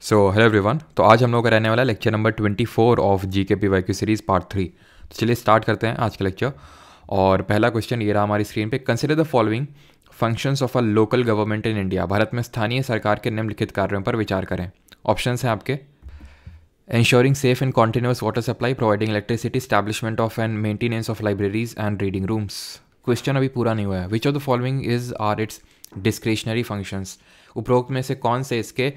So hello everyone तो आज हम लोग का रहने वाला है lecture number twenty four of G K P Y Q series part three तो चलिए स्टार्ट करते हैं आज का लेक्चर और पहला क्वेश्चन ये रहा हमारी स्क्रीन पे consider the following functions of a local government in India Bharat में स्थानीय सरकार के निम्नलिखित कार्यों पर विचार करें ऑप्शन हैं आपके insuring safe and continuous water supply providing electricity establishment of and maintenance of libraries and reading rooms question अभी पूरा नहीं हुआ है which of the following is are its discretionary functions उपरोक्त में से कौन से इसके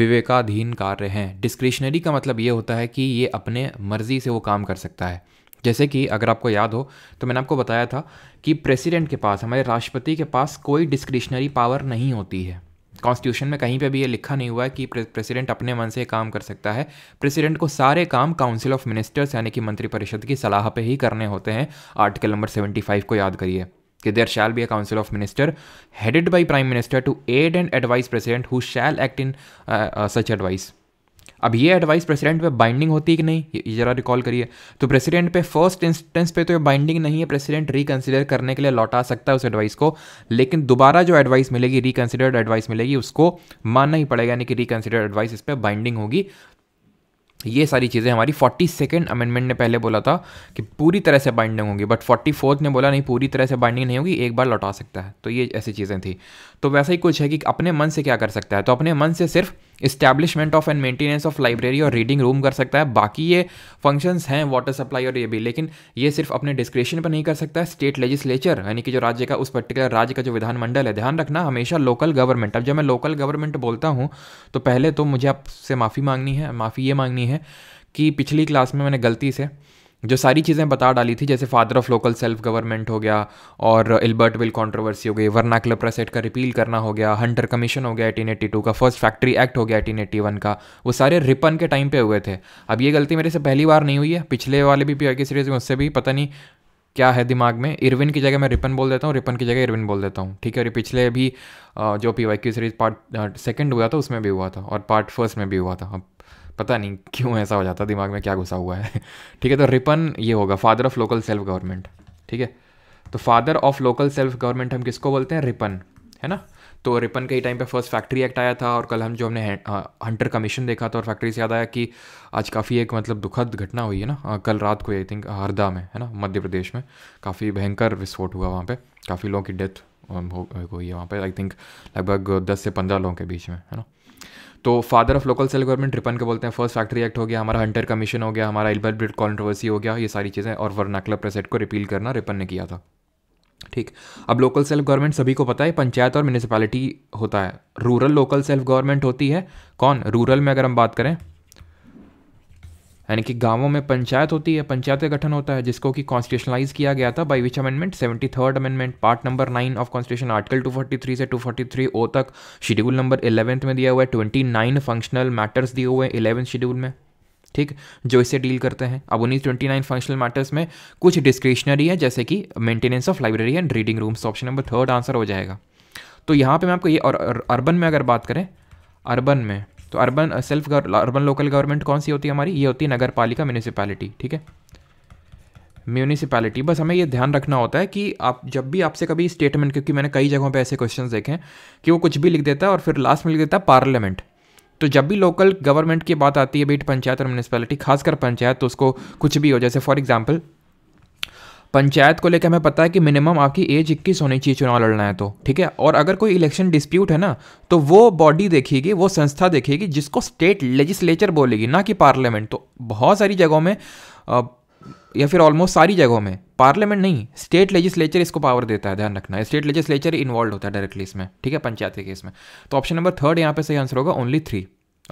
विवेकाधीन कार्य हैं डिस्क्रिशनरी का मतलब ये होता है कि ये अपने मर्जी से वो काम कर सकता है जैसे कि अगर आपको याद हो तो मैंने आपको बताया था कि प्रेसिडेंट के पास हमारे राष्ट्रपति के पास कोई डिस्क्रिशनरी पावर नहीं होती है कॉन्स्टिट्यूशन में कहीं पे भी ये लिखा नहीं हुआ है कि प्रेसिडेंट अपने मन से काम कर सकता है प्रेसिडेंट को सारे काम काउंसिल ऑफ मिनिस्टर्स यानी कि मंत्रिपरिषद की सलाह पे ही करने होते हैं आर्टिकल नंबर सेवेंटी को याद करिए कि there shall be a council of minister headed by prime minister to aid and advise president who shall act in such advice अब ये एडवाइस प्रेसिडेंट पे बाइंडिंग होती है कि नहीं ये जरा रिकॉल करिए तो प्रेसिडेंट पे फर्स्ट इंस्टेंस पे तो ये बाइंडिंग नहीं है प्रेसिडेंट रिकन्सिडर करने के लिए लौटा सकता है उस एडवाइस को लेकिन दोबारा जो एडवाइस मिलेगी रिकंसिडर्ड एडवाइस मिलेगी उसको मानना ही पड़ेगा यानी कि रिकंसिडर्ड एडवाइस इस पर बाइंडिंग होगी ये सारी चीज़ें हमारी फोर्टी सेकेंड अमेंडमेंट ने पहले बोला था कि पूरी तरह से बाइंडिंग होगी बट फोर्टी फोर्थ ने बोला नहीं पूरी तरह से बाइंडिंग नहीं होगी एक बार लौटा सकता है तो ये ऐसी चीज़ें थी तो वैसा ही कुछ है कि अपने मन से क्या कर सकता है तो अपने मन से सिर्फ establishment of and maintenance of library और रीडिंग रूम कर सकता है बाकी ये फंक्शंस हैं वाटर सप्लाई और ये भी लेकिन ये सिर्फ अपने डिस्क्रिप्शन पर नहीं कर सकता है स्टेट लेजिस्लेचर यानी कि जो राज्य का उस पर्टिकुलर राज्य का जो विधानमंडल है ध्यान रखना हमेशा लोकल गवर्नमेंट अब जब मैं लोकल गवर्नमेंट बोलता हूँ तो पहले तो मुझे आपसे माफ़ी मांगनी है माफ़ी ये मांगनी है कि पिछली क्लास में मैंने गलती से जो सारी चीज़ें बता डाली थी जैसे father of local self government हो गया और एल्बर्ट विल कॉन्ट्रोवर्सी हो गई वर्ना क्लब प्रसेट का रिपील करना हो गया हंटर कमीशन हो गया एटीन एट्टी टू का फर्स्ट फैक्ट्री एक्ट हो गया एटीन एट्टी वन का वो सारे रिपन के टाइम पे हुए थे अब ये गलती मेरे से पहली बार नहीं हुई है पिछले वाले भी पी की सीरीज़ में उससे भी पता नहीं क्या है दिमाग में इरविन की जगह मैं रिपन बोल देता हूँ रिपन की जगह इरविन बोल देता हूँ ठीक है और पिछले भी जो P Y Q series part second हुआ था उसमें भी हुआ था और पार्ट फर्स्ट में भी हुआ था अब पता नहीं क्यों ऐसा हो जाता दिमाग में क्या घुसा हुआ है ठीक है तो रिपन ये होगा father of local self government ठीक है तो father of local self government हम किसको बोलते हैं रिपन है ना तो रिपन के ही टाइम पे फर्स्ट फैक्ट्री एक्ट आया था और कल हम जो हमने हंटर कमीशन देखा था और फैक्ट्री से याद आया कि आज काफ़ी एक मतलब दुखद घटना हुई है ना कल रात को आई थिंक हरदा में है ना मध्य प्रदेश में काफ़ी भयंकर विस्फोट हुआ वहाँ पे काफ़ी लोगों की डेथ हुई है वहाँ पे आई थिंक लगभग दस से पंद्रह लोगों के बीच में है ना तो father of local self government Ripon के बोलते हैं फर्स्ट फैक्ट्री एक्ट हो गया हमारा हंटर कमीशन हो गया हमारा एल्बर ब्रिड कॉन्ट्रोवर्सी हो गया ये सारी चीज़ें और वर्नाक्लर प्रेसेट को रिपील करना रिपन ने किया था ठीक अब लोकल सेल्फ गवर्नमेंट सभी को पता है पंचायत और म्यूनिसपैलिटी होता है रूरल लोकल सेल्फ गवर्नमेंट होती है कौन रूरल में अगर हम बात करें यानी कि गांवों में पंचायत होती है पंचायत का गठन होता है जिसको कि कॉन्स्टिट्यूशनलाइज किया गया था by which amendment seventy third amendment part number nine of constitution article two forty three से टू फोर्टी थ्री ओ तक शेड्यूल नंबर इलेवंथ में दिया हुआ है ट्वेंटी नाइन फंक्शनल मैटर्स दिए हुए हैं इलेवंथ शेड्यूल में ठीक जो इससे डील करते हैं अब उन्हीं ट्वेंटी नाइन फंक्शनल मैटर्स में कुछ डिस्क्रिशनरी है जैसे कि maintenance of library and reading rooms option number third answer हो जाएगा तो यहाँ पे मैं आपको ये और अर्बन में अगर बात करें अर्बन में तो urban self urban local government कौन सी होती है हमारी ये होती है नगर पालिका म्यूनिसिपैलिटी ठीक है म्यूनिसिपैलिटी बस हमें ये ध्यान रखना होता है कि आप जब भी आपसे कभी स्टेटमेंट क्योंकि मैंने कई जगहों पे ऐसे क्वेश्चन देखे हैं कि वो कुछ भी लिख देता है और फिर लास्ट में लिख देता है पार्लियामेंट तो जब भी लोकल गवर्नमेंट की बात आती है बीट पंचायत और म्यूनसिपैलिटी खासकर पंचायत तो उसको कुछ भी हो जैसे फॉर एग्जाम्पल पंचायत को लेकर हमें पता है कि मिनिमम आपकी एज इक्कीस होनी चाहिए चुनाव लड़ना है तो ठीक है और अगर कोई इलेक्शन डिस्प्यूट है ना तो वो बॉडी देखेगी वो संस्था देखेगी जिसको स्टेट लेजिस्लेचर बोलेगी ना कि पार्लियामेंट तो बहुत सारी जगहों में या फिर ऑलमोस्ट सारी जगहों में पार्लियामेंट नहीं स्टेट लेजिस्लेचर इसको पावर देता है ध्यान रखना स्टेट लेजिस्लेचर इन्वॉल्व होता है डायरेक्टली इसमें ठीक है पंचायत के केस में तो ऑप्शन नंबर थर्ड यहाँ पे सही आंसर होगा ओनली थ्री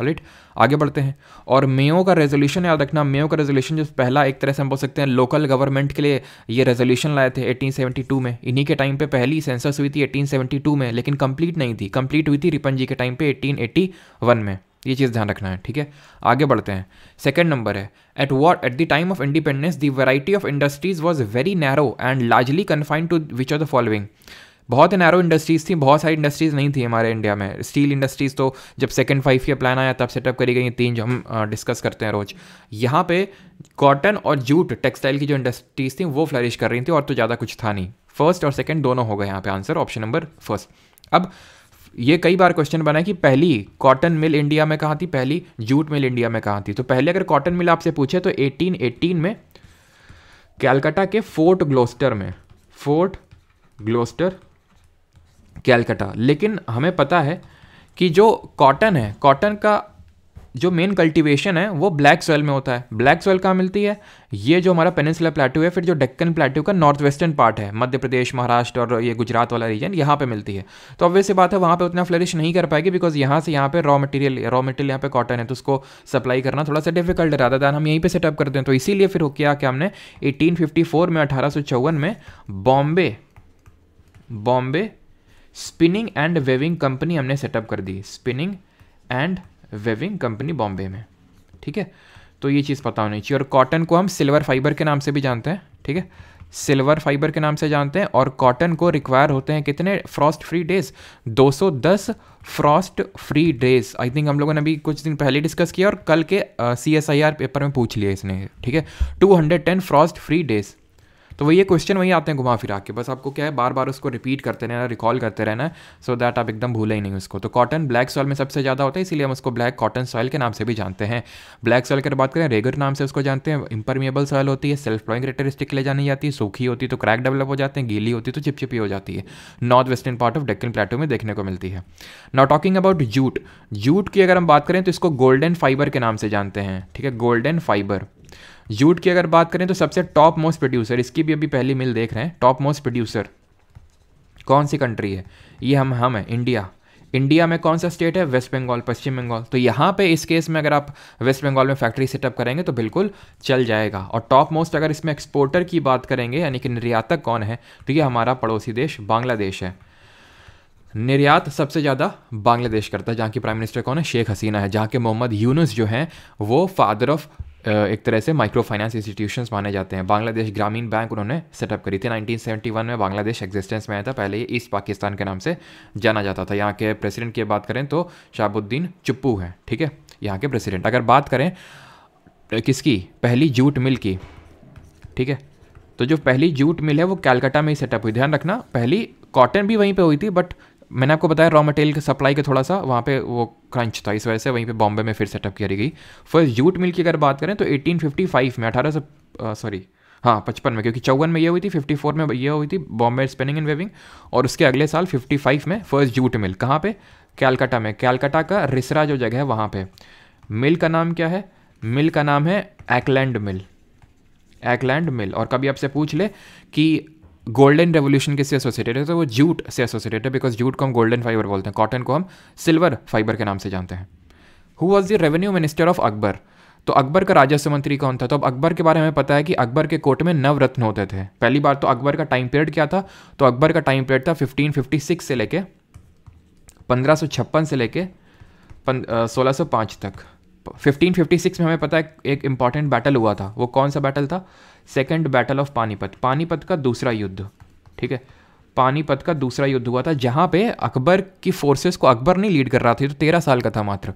राइट आगे बढ़ते हैं और मेयो का रेजोल्यूशन याद रखना मेयो का रेजोल्यूशन जो पहला एक तरह से हम बोल सकते हैं लोकल गवर्नमेंट के लिए ये रेजोल्यूशन लाए थे 1872 में इन्हीं के टाइम पे पहली सेंसस हुई थी 1872 में लेकिन कंप्लीट नहीं थी कंप्लीट हुई थी रिपन जी के टाइम पे 1881 में ये चीज़ ध्यान रखना है ठीक है आगे बढ़ते हैं सेकेंड नंबर है at what at the time of independence the variety of industries was very narrow and largely confined to which are the following बहुत ही नैरो इंडस्ट्रीज़ थी बहुत सारी इंडस्ट्रीज़ नहीं थी हमारे इंडिया में स्टील इंडस्ट्रीज़ तो जब सेकेंड फाइव ईयर प्लान आया तब सेटअप करी गई तीन जो हम डिस्कस करते हैं रोज़ यहाँ पे कॉटन और जूट टेक्सटाइल की जो इंडस्ट्रीज़ थी वो फ्लरिश कर रही थी और तो ज़्यादा कुछ था नहीं फर्स्ट और सेकेंड दोनों हो गए यहाँ पे आंसर ऑप्शन नंबर फर्स्ट अब ये कई बार क्वेश्चन बना है कि पहली कॉटन मिल इंडिया में कहाँ थी पहली जूट मिल इंडिया में कहाँ थी तो पहले अगर कॉटन मिल आपसे पूछे तो 1818 में कैलकाटा के फोर्ट ग्लोस्टर में फोर्ट ग्लोस्टर कैलकटा लेकिन हमें पता है कि जो कॉटन है कॉटन का जो मेन कल्टीवेशन है वो ब्लैक सॉयल में होता है ब्लैक सॉयल कहाँ मिलती है ये जो हमारा पेनिसुलर प्लेट्यू है फिर जो डेक्कन प्लेट्यू का नॉर्थ वेस्टर्न पार्ट है मध्य प्रदेश महाराष्ट्र और ये गुजरात वाला रीजन यहाँ पे मिलती है तो ऑब्वियस बात है वहाँ पे उतना फ्लरिश नहीं कर पाएगी बिकॉज यहाँ से यहाँ पे रॉ मटेरियल रॉ मटेरियल यहाँ पे कॉटन है तो उसको सप्लाई करना थोड़ा सा डिफिकल्ट है राधा दान हम यहीं पर सेटअप करते हैं तो इसीलिए फिर हो क्या क्या हमने एटीन में अठारह में Bombay Bombay spinning and weaving company हमने सेटअप कर दी spinning and weaving company Bombay में ठीक है तो ये चीज़ पता होनी चाहिए और कॉटन को हम सिल्वर फाइबर के नाम से भी जानते हैं ठीक है सिल्वर फाइबर के नाम से जानते हैं और कॉटन को रिक्वायर होते हैं कितने frost free days 210 frost free days I think हम लोगों ने अभी कुछ दिन पहले डिस्कस किया और कल के C S I R paper में पूछ लिया इसने ठीक है 210 फ्रॉस्ट फ्री डेज तो वही क्वेश्चन वही आते हैं घुमा फिरा के बस आपको क्या है बार बार उसको रिपीट करते रहना रिकॉल करते रहना सो दैट आप एकदम भूले ही नहीं उसको तो कॉटन ब्लैक सॉइल में सबसे ज़्यादा होता है इसीलिए हम उसको ब्लैक कॉटन सॉइल के नाम से भी जानते हैं ब्लैक सॉइल की बात करें रेगर नाम से उसको जानते हैं इंपरमेबल सॉइल होती है सेल्फ प्लॉइंग रेटरिस्टिक ले जानी जाती है सूखी होती है तो क्रैक डेवलप हो जाते हैं गीली होती है तो चिपचिपी हो जाती है north western part of Deccan plateau में देखने को मिलती है नॉ टॉकिंग अबाउट जूट जूट की अगर हम बात करें तो इसको गोल्डन फाइबर के नाम से जानते हैं ठीक है गोल्डन फाइबर जूट की अगर बात करें तो सबसे टॉप मोस्ट प्रोड्यूसर इसकी भी अभी पहली मिल देख रहे हैं टॉप मोस्ट प्रोड्यूसर कौन सी कंट्री है ये हम हम है इंडिया इंडिया में कौन सा स्टेट है वेस्ट बंगाल पश्चिम बंगाल तो यहाँ पे इस केस में अगर आप वेस्ट बंगाल में फैक्ट्री सेटअप करेंगे तो बिल्कुल चल जाएगा और टॉप मोस्ट अगर इसमें एक्सपोर्टर की बात करेंगे यानी कि निर्यातक कौन है तो ये हमारा पड़ोसी देश बांग्लादेश है निर्यात सबसे ज़्यादा बांग्लादेश करता है जहाँ की प्राइम मिनिस्टर कौन है शेख हसीना है जहाँ के मोहम्मद यूनुस जो हैं वो फादर ऑफ एक तरह से माइक्रो फाइनेंस इंस्टीट्यूशन माने जाते हैं बांग्लादेश ग्रामीण बैंक उन्होंने सेटअप करी थी 1971 में बांग्लादेश एग्जिस्टेंस में आया था पहले ये ईस्ट पाकिस्तान के नाम से जाना जाता था यहाँ के प्रेसिडेंट की बात करें तो शाहबुद्दीन चुप्पू हैं ठीक है यहाँ के प्रेसिडेंट अगर बात करें किसकी पहली जूट मिल की ठीक है तो जो पहली जूट मिल है वो कैलकाटा में ही सेटअप हुई ध्यान रखना पहली कॉटन भी वहीं पर हुई थी बट मैंने आपको बताया रॉ मटेरियल के सप्लाई का थोड़ा सा वहाँ पे वो क्रंच था इस वजह से वहीं पे बॉम्बे में फिर सेटअप करी गई फर्स्ट जूट मिल की अगर बात करें तो 1855 में अठारह सौ सॉरी हाँ पचपन में क्योंकि चौवन में ये हुई थी 54 में ये हुई थी बॉम्बे स्पिनिंग एंड वेविंग और उसके अगले साल 55 में फर्स्ट जूट मिल कहाँ पे कैलकाटा में कैलकाटा का रिसरा जो जगह है वहाँ पे मिल का नाम क्या है मिल का नाम है एक्लैंड मिल एक्लैंड मिल और कभी आपसे पूछ ले कि गोल्डन रेवोल्यूशन किससे एसोसिएटेड है तो वो जूट से एसोसिएटेड है बिकॉज जूट को हम गोल्डन फाइबर बोलते हैं कॉटन को हम सिल्वर फाइबर के नाम से जानते हैं who was the revenue minister of Akbar तो अकबर का राजस्व मंत्री कौन था तो अब अकबर के बारे में पता है कि अकबर के कोर्ट में नवरत्न होते थे पहली बार तो अकबर का टाइम पीरियड क्या था तो अकबर का टाइम पीरियड था 1556 से लेके 1556 से लेके 1605 तक 1556 में हमें पता है एक इंपॉर्टेंट बैटल हुआ था वो कौन सा बैटल था second battle of Panipat Panipat का दूसरा युद्ध ठीक है पानीपत का दूसरा युद्ध हुआ था जहाँ पे अकबर की फोर्सेस को अकबर नहीं लीड कर रहा था तो तेरह साल का था मात्र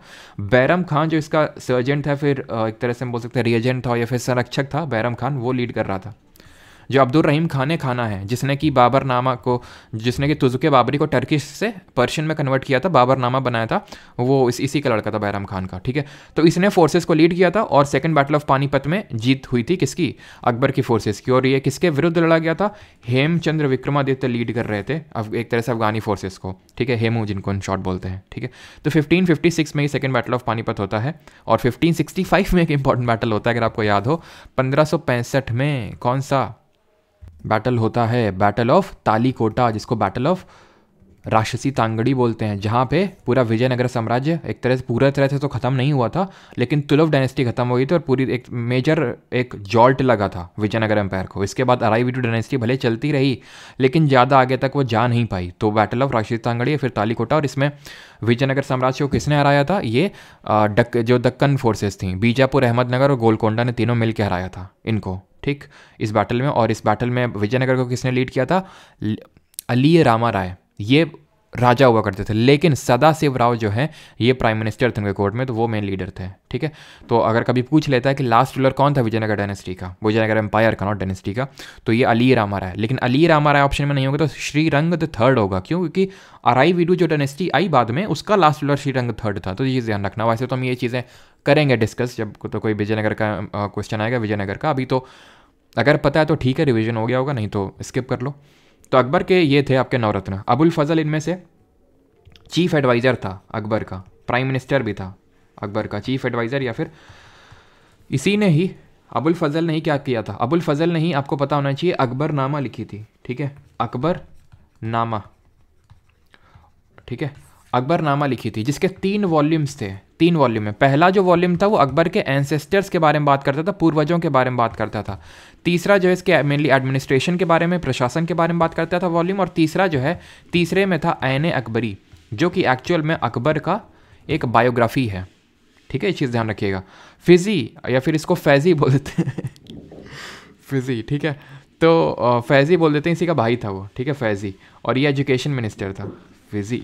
बैरम खान जो इसका सर्जेंट था फिर एक तरह से हम बोल सकते हैं रियजेंट था या फिर संरक्षक था बैरम खान वो लीड कर रहा था जो अब्दुल रहीम खान ने खाना है जिसने कि बाबरनामा को जिसने कि तुजुके बाबरी को टर्किश से पर्शियन में कन्वर्ट किया था बाबरनामा बनाया था वो इस, इसी का लड़का था बैराम खान का ठीक है तो इसने फोर्सेस को लीड किया था और सेकेंड बैटल ऑफ पानीपत में जीत हुई थी किसकी अकबर की फोर्सेज की और ये किसके विरुद्ध लड़ा गया था हेमचंद्र विक्रमादित्य लीड कर रहे थे अब एक तरह से अफगानी फोर्सेज को ठीक है हेमू जिनको इन शॉर्ट बोलते हैं ठीक है तो सिक्स में ही सेकेंड बैटल ऑफ पानीपत होता है और फाइव में एक इंपॉर्टेंट बैटल होता है अगर आपको याद हो पैंसठ में कौन सा बैटल होता है बैटल ऑफ तालीकोटा जिसको बैटल ऑफ राक्षसी तांगड़ी बोलते हैं जहाँ पे पूरा विजयनगर साम्राज्य एक तरह से पूरा तरह से तो ख़त्म नहीं हुआ था लेकिन तुलव डायनेस्टी ख़त्म हो गई थी और पूरी एक मेजर एक जॉल्ट लगा था विजयनगर एम्पायर को इसके बाद अराईविटू डायनेस्टी भले चलती रही लेकिन ज़्यादा आगे तक वो जा नहीं पाई तो बैटल ऑफ राक्षसी तांगड़ी फिर तालीकोटा और इसमें विजयनगर साम्राज्य को किसने हराया था ये डक जो दक्कन फोर्सेस थी बीजापुर अहमदनगर और गोलकोंडा ने तीनों मिल हराया था इनको ठीक इस बैटल में और इस बैटल में विजयनगर को किसने लीड किया था अली रामा राय ये राजा हुआ करते थे लेकिन सदाशिव राव जो है ये प्राइम मिनिस्टर थे उनके कोर्ट में तो वो मेन लीडर थे ठीक है तो अगर कभी पूछ लेता है कि लास्ट रूलर कौन था विजयनगर डायनेस्टी का विजयनगर एम्पायर का नॉट डायनेस्टी का तो ये अली रामा राय लेकिन अली रामा राय ऑप्शन में नहीं होगा तो श्रीरंग द थर्ड होगा क्यों क्योंकि अराई वीडू जो डायनेस्टी आई बाद में उसका लास्ट रूलर श्रीरंग थर्ड था तो ये ध्यान रखना वैसे तो हम ये चीज़ें करेंगे डिस्कस जब तो कोई विजयनगर का क्वेश्चन आएगा विजयनगर का अभी तो अगर पता है तो ठीक है रिविजन हो गया होगा नहीं तो स्किप कर लो तो अकबर के ये थे आपके नवरत्न अबुल फजल इनमें से चीफ एडवाइज़र था अकबर का प्राइम मिनिस्टर भी था अकबर का चीफ एडवाइज़र या फिर इसी ने ही अबुल फजल ने ही क्या किया था अबुल फजल ने ही आपको पता होना चाहिए अकबर नामा लिखी थी ठीक है अकबर नामा ठीक है अकबरनामा लिखी थी जिसके तीन वॉल्यूम्स थे तीन वॉल्यूम में पहला जो वॉल्यूम था वो अकबर के एंसेस्टर्स के बारे में बात करता था पूर्वजों के बारे में बात करता था तीसरा जो है इसके मेनली एडमिनिस्ट्रेशन के बारे में प्रशासन के बारे में बात करता था वॉल्यूम और तीसरा जो है तीसरे में था एन अकबरी जो कि एक्चुअल में अकबर का एक बायोग्राफी है ठीक है ये चीज़ ध्यान रखिएगा फिजी या फिर इसको फैजी बोल देते हैं फिजी ठीक है तो फैजी बोल देते हैं इसी का भाई था वो ठीक है फैजी और ये एजुकेशन मिनिस्टर था फिजी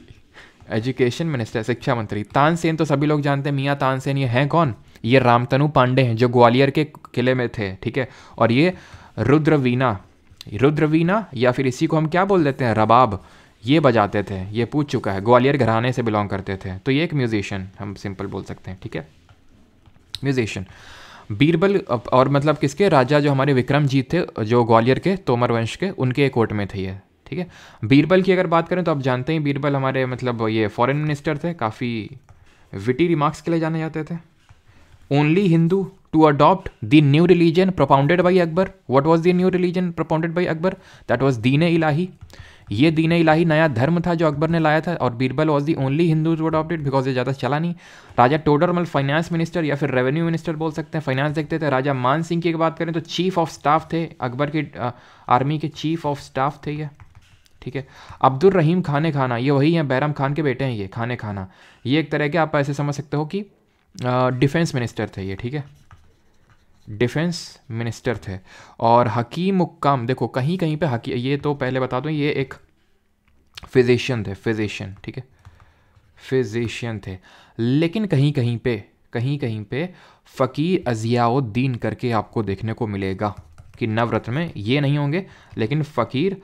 एजुकेशन मिनिस्टर शिक्षा मंत्री तानसेन तो सभी लोग जानते हैं मियाँ तानसेन ये हैं कौन ये रामतनु पांडे हैं जो ग्वालियर के किले में थे ठीक है और ये रुद्रवीणा रुद्रवीणा या फिर इसी को हम क्या बोल देते हैं रबाब ये बजाते थे ये पूछ चुका है ग्वालियर घराने से बिलोंग करते थे तो ये एक म्यूजिशियन हम सिंपल बोल सकते हैं ठीक है म्यूजिशियन बीरबल और मतलब किसके राजा जो हमारे विक्रमजीत थे जो ग्वालियर के तोमर वंश के उनके कोर्ट में थे ये ठीक है बीरबल की अगर बात करें तो आप जानते हैं बीरबल हमारे मतलब ये फॉरेन मिनिस्टर थे काफ़ी विटी रिमार्क्स के लिए जाने जाते थे only Hindu to adopt the new religion propounded by Akbar what was the new religion propounded by Akbar that was Din Ilahi ये दीन इलाही नया धर्म था जो अकबर ने लाया था और Birbal was the only Hindu to adopted because ये ज़्यादा चला नहीं राजा टोडरमल फाइनेंस मिनिस्टर या फिर रेवेन्यू मिनिस्टर बोल सकते हैं फाइनेंस देखते थे राजा मान सिंह की बात करें तो चीफ ऑफ स्टाफ थे अकबर के आर्मी के चीफ ऑफ स्टाफ थे ये ठीक है अब्दुल रहीम खाने खाना ये वही हैं बैराम खान के बेटे हैं ये खाने खाना ये एक तरह के आप ऐसे समझ सकते हो कि डिफेंस मिनिस्टर थे ये ठीक है डिफेंस मिनिस्टर थे और हकीम मुक्काम देखो कहीं कहीं पे हकी ये तो पहले बता दूँ ये एक फिजिशियन थे फिजिशियन ठीक है फिजिशियन थे लेकिन कहीं कहीं पे कहीं कहीं पे फ़कीर अजियाउद्दीन करके आपको देखने को मिलेगा कि नवरत्न में ये नहीं होंगे लेकिन फ़कीर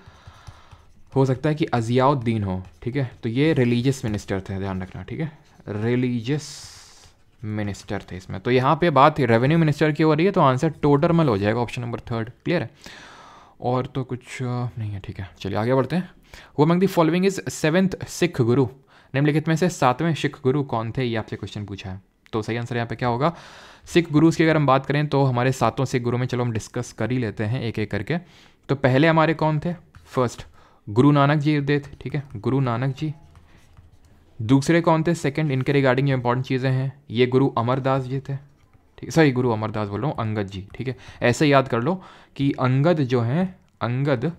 हो सकता है कि अजियाउद्दीन हो ठीक है तो ये रिलीजियस मिनिस्टर थे ध्यान रखना ठीक है रिलीजियस मिनिस्टर थे इसमें तो यहाँ पे बात रेवेन्यू मिनिस्टर की हो रही है तो आंसर टोटरमल हो जाएगा ऑप्शन नंबर थर्ड क्लियर है और तो कुछ नहीं है ठीक है चलिए आगे बढ़ते हैं वो among the following is seventh Sikh guru निम्नलिखित में से सातवें सिख गुरु कौन थे ये आपसे क्वेश्चन पूछा है तो सही आंसर यहाँ पे क्या होगा सिख गुरुज की अगर हम बात करें तो हमारे सातों सिख गुरु में चलो हम डिस्कस कर ही लेते हैं एक एक करके तो पहले हमारे कौन थे फर्स्ट गुरु नानक जी दे थे ठीक है गुरु नानक जी दूसरे कौन थे सेकंड इनके रिगार्डिंग इंपॉर्टेंट चीज़ें हैं ये गुरु अमरदास जी थे ठीक सही गुरु अमरदास बोल रहा हूँ अंगद जी ठीक है ऐसे याद कर लो कि अंगद जो हैं अंगद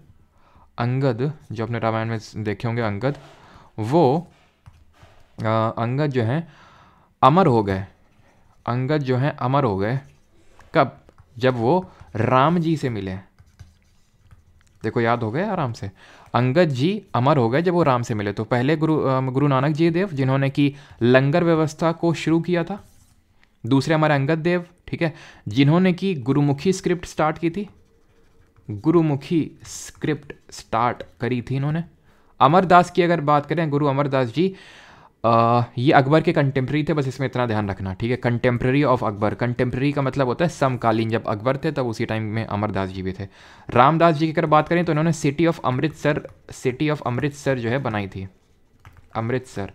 अंगद जो अपने रामायण में देखे होंगे अंगद वो आ, अंगद जो हैं अमर हो गए अंगद जो हैं अमर हो गए कब जब वो राम जी से मिले देखो याद हो गया आराम से अंगद जी अमर हो गए जब वो राम से मिले तो पहले गुरु गुरु नानक जी देव जिन्होंने कि लंगर व्यवस्था को शुरू किया था दूसरे हमारे अंगद देव ठीक है जिन्होंने कि गुरुमुखी स्क्रिप्ट स्टार्ट की थी गुरुमुखी स्क्रिप्ट स्टार्ट करी थी इन्होंने अमरदास की अगर बात करें गुरु अमरदास जी आ, ये अकबर के कंटेम्प्रेरी थे बस इसमें इतना ध्यान रखना ठीक है कंटेम्प्रेरी ऑफ अकबर कंटेम्प्रेरी का मतलब होता है समकालीन जब अकबर थे तब उसी टाइम में अमरदास जी भी थे रामदास जी की अगर बात करें तो इन्होंने city of Amritsar city of Amritsar जो है बनाई थी अमृतसर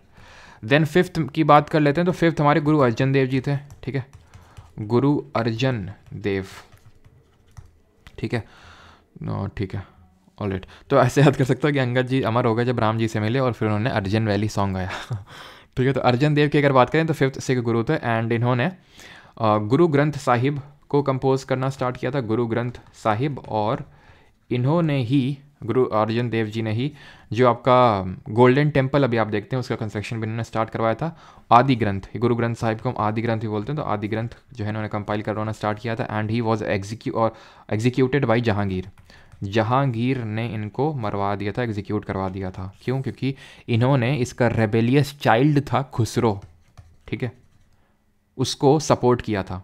देन फिफ्थ की बात कर लेते हैं तो फिफ्थ हमारे गुरु अर्जन देव जी थे ठीक है गुरु अर्जन देव ठीक है ठीक है ऑलरेट तो ऐसे याद कर सकते हो कि अंगद जी अमर हो गए जब राम जी से मिले और फिर उन्होंने अर्जन वैली सॉन्ग गाया ठीक है तो अर्जन देव की अगर बात करें तो फिफ्थ सिख गुरु थे एंड इन्होंने गुरु ग्रंथ साहिब को कंपोज करना स्टार्ट किया था गुरु ग्रंथ साहिब और इन्होंने ही गुरु अर्जन देव जी ने ही जो आपका गोल्डन टेम्पल अभी आप देखते हैं उसका कंस्ट्रक्शन भी इन्होंने स्टार्ट करवाया था आदि ग्रंथ गुरु ग्रंथ साहिब को हम आदि ग्रंथ ही बोलते हैं तो आदि ग्रंथ जो है इन्होंने कंपाइल करवाना स्टार्ट किया था एंड ही वॉज एग्जीक्यू और एग्जीक्यूटेड बाई जहांगीर जहांगीर ने इनको मरवा दिया था एग्जीक्यूट करवा दिया था क्यों क्योंकि इन्होंने इसका रेबेलियस चाइल्ड था खुसरो ठीक है उसको सपोर्ट किया था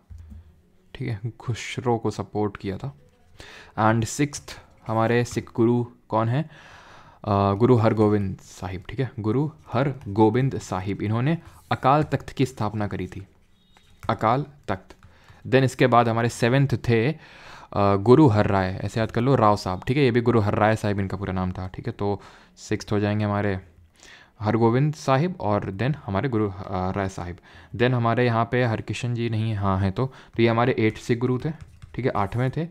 ठीक है खुसरो को सपोर्ट किया था एंड सिक्स हमारे सिख गुरु कौन है गुरु हरगोविंद साहिब ठीक है गुरु हर गोविंद साहिब इन्होंने अकाल तख्त की स्थापना करी थी अकाल तख्त देन इसके बाद हमारे सेवन्थ थे गुरु हर राय ऐसे याद कर लो राव साहब ठीक है ये भी गुरु हर राय साहिब इनका पूरा नाम था ठीक है तो सिक्स हो जाएंगे हमारे हरगोविंद साहिब और देन हमारे गुरु राय साहिब देन हमारे यहाँ पे हरकिशन जी नहीं हाँ हैं तो तो ये हमारे एट सिख गुरु थे ठीक है आठवें थे